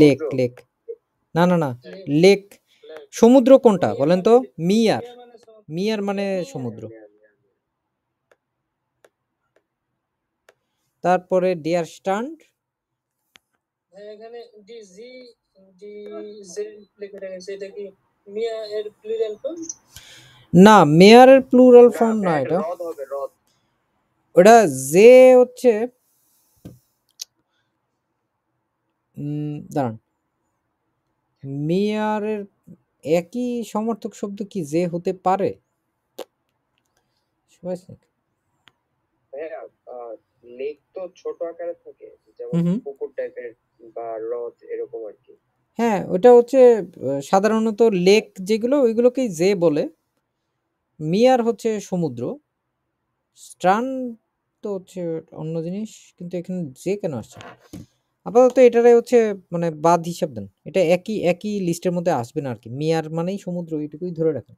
লেক লেক না না না লেক সমুদ্র কোনটা বলেন তো মিয়ার মিয়ার মানে সমুদ্র তারপরে ডিয়ার হ্যাঁ, স্ট্যান্ড না মেয়ারের প্লুরাল ফর্ম না এটা রদ ওটা যে হচ্ছে দাঁড়ান মেয়ারের একই সমর্থক শব্দ কি যে হতে পারে লেক তো ছোট আকারে থাকে যেমন পুকুর টাইপের বা হ্রদ এরকম আর কি হ্যাঁ ওটা হচ্ছে সাধারণত লেক যেগুলো ওইগুলোকেই যে বলে মিয়ার হচ্ছে সমুদ্র স্ট্রান্ড তো হচ্ছে অন্য জিনিস কিন্তু এখানে যে কেন আসছে আপাতত এটারে হচ্ছে মানে বাদ হিসাব দেন এটা একই একই লিস্টের মধ্যে আসবে না আর কি মিয়ার মানেই সমুদ্র এইটুকুই ধরে রাখেন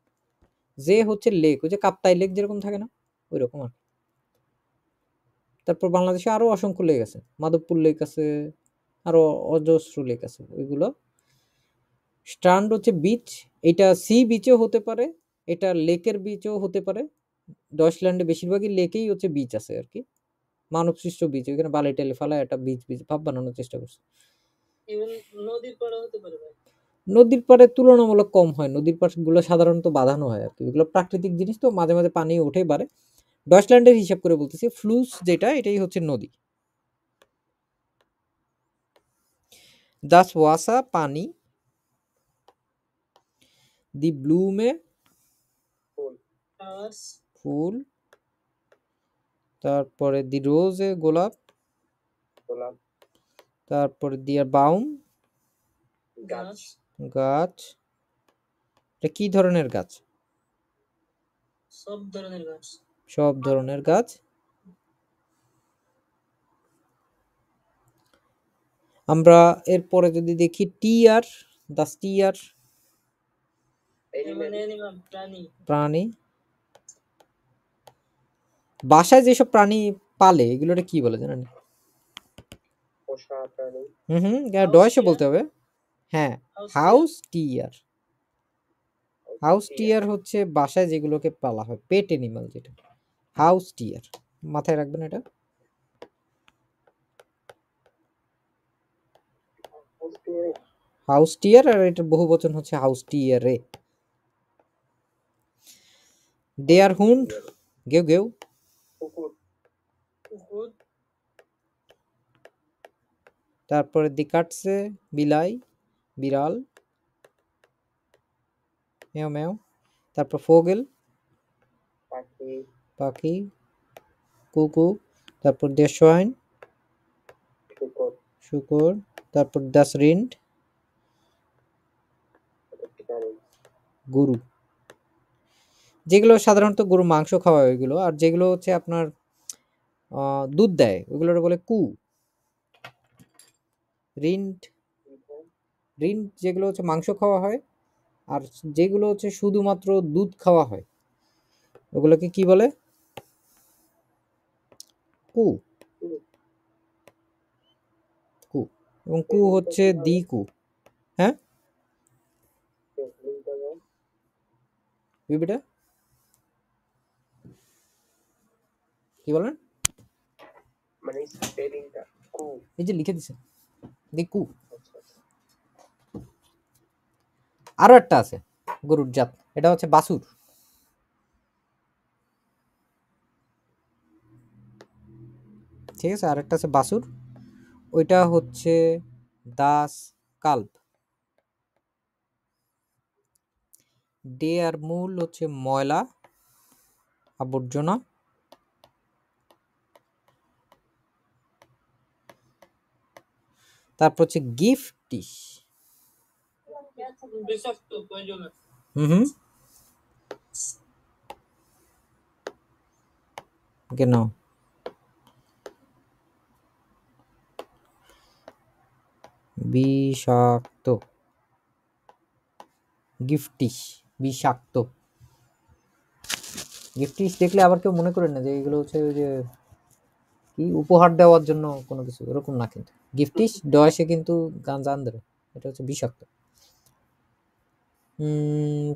যে হচ্ছে লেক ওই যে কাপ্তাই লেক যেরকম থাকে না ওই রকম আর তারপর বাংলাদেশে আরও অসংখ্য লেক আছে মাধবপুর লেক আছে আরও অজস্র লেক আছে ওইগুলো স্ট্যান্ড হচ্ছে বিচ এটা সি বিচও হতে পারে এটা লেকের বিচও হতে পারে ডয়সল্যান্ডে বেশিরভাগই লেকেই হচ্ছে বিচ আছে আর কি মানবসৃষ্ট বীজ ওইখানে বালি টেলে ফেলা একটা বীজ বীজ ভাব বানানোর চেষ্টা করছে নদীর পারে তুলনামূলক কম হয় নদীর পাড়গুলো সাধারণত বাঁধানো হয় আর কি এগুলো প্রাকৃতিক জিনিস তো মাঝে মাঝে পানি উঠেই পারে ডয়সল্যান্ডের হিসাব করে বলতেছি ফ্লুস যেটা এটাই হচ্ছে নদী দাস ওয়াসা পানি দি ব্লুমে ফুল তারপরে দি এ গোলাপ গোলাপ তারপরে আর বাউম গাছ গাছ এটা কি ধরনের গাছ সব ধরনের গাছ সব ধরনের গাছ আমরা এরপরে যদি দেখি টি আর দাস টি আর প্রাণী বাসায় যেসব প্রাণী পালে এগুলোটা কি বলে জানেন হুম হুম ডয়েসে বলতে হবে হ্যাঁ হাউস টিয়ার হাউস টিয়ার হচ্ছে বাসায় যেগুলোকে পালা হয় পেট এনিমাল যেটা হাউস টিয়ার মাথায় রাখবেন এটা হাউস টিয়ার আর এটা বহু বচন হচ্ছে হাউস টিয়ারে দে আর হুন্ড গেউ গেউ कुकु कुकु তারপরে দি কাটসে বিলাই বিড়াল মিউ মিউ তারপর ফোগেল বাকি বাকি কুকু তারপর ডেসওয়াইন কুকর শুকর তারপর ডাসরিন গুরু যেগুলো সাধারণত গরুর মাংস খাওয়া ওইগুলো আর যেগুলো হচ্ছে আপনার দুধ দেয় ওইগুলোর বলে কু রিন্ট রিন্ট যেগুলো হচ্ছে মাংস খাওয়া হয় আর যেগুলো হচ্ছে শুধুমাত্র দুধ খাওয়া হয় ওগুলোকে কি বলে কু কু এবং কু হচ্ছে দি কু হ্যাঁ বিবিটা কি বলেন মানে স্পেলিংটা কু এই যে লিখে দিছে দেখু আচ্ছা, আচ্ছা। আরো একটা আছে গরুর জাত এটা হচ্ছে বাসুর ঠিক আছে আর একটা আছে বাসুর ওইটা হচ্ছে দাস কাল্প ডে আর মূল হচ্ছে ময়লা আবর্জনা তারপর হচ্ছে গিফটিশ হুম হুম কেন বিষাক্ত গিফটিশ বিষাক্ত গিফটিশ দেখলে আবার কেউ মনে করেন না যে এগুলো হচ্ছে ওই যে কি উপহার দেওয়ার জন্য কোনো কিছু এরকম না কিন্তু গিফটিস ডয়সে কিন্তু জান আন্দরে এটা হচ্ছে বিষাক্ত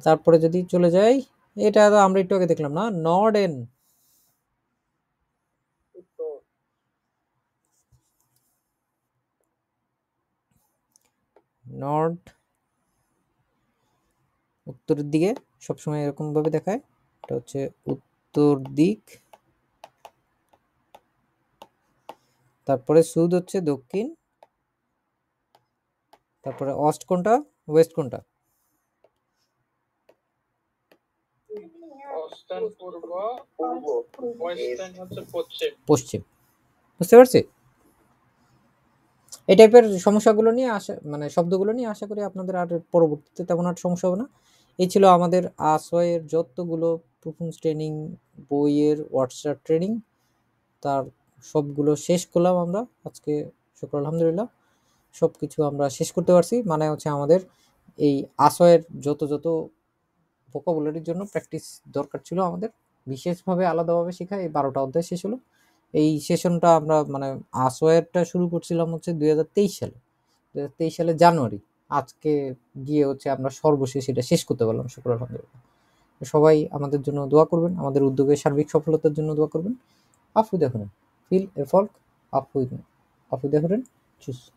তারপরে যদি চলে যাই এটা তো আমরা একটু আগে দেখলাম না এন নর্ড উত্তরের দিকে সবসময় এরকম ভাবে দেখায় এটা হচ্ছে উত্তর দিক তারপরে সুদ হচ্ছে দক্ষিণ তারপরে অস্ট কোনটা ওয়েস্ট কোনটা পশ্চিম বুঝতে পারছি এই টাইপের সমস্যাগুলো নিয়ে আসা মানে শব্দগুলো নিয়ে আশা করি আপনাদের আর পরবর্তীতে তেমন আর সমস্যা হবে না এই ছিল আমাদের আশ্রয়ের যতগুলো প্রুফুন্স ট্রেনিং বইয়ের হোয়াটসঅ্যাপ ট্রেনিং তার সবগুলো শেষ করলাম আমরা আজকে শুক্র আলহামদুলিল্লাহ সব কিছু আমরা শেষ করতে পারছি মানে হচ্ছে আমাদের এই আশয়ের যত যত ভোকাবুলারির জন্য প্র্যাকটিস দরকার ছিল আমাদের বিশেষভাবে আলাদাভাবে শেখা এই বারোটা অধ্যায় শেষ হলো এই সেশনটা আমরা মানে আশয়েরটা শুরু করছিলাম হচ্ছে দুই হাজার তেইশ সালে তেইশ সালে জানুয়ারি আজকে গিয়ে হচ্ছে আমরা সর্বশেষ এটা শেষ করতে পারলাম শুক্র আলহামদুলিল্লাহ সবাই আমাদের জন্য দোয়া করবেন আমাদের উদ্যোগে সার্বিক সফলতার জন্য দোয়া করবেন আফু দেখুন fill a folk up with, up with a friend, choose.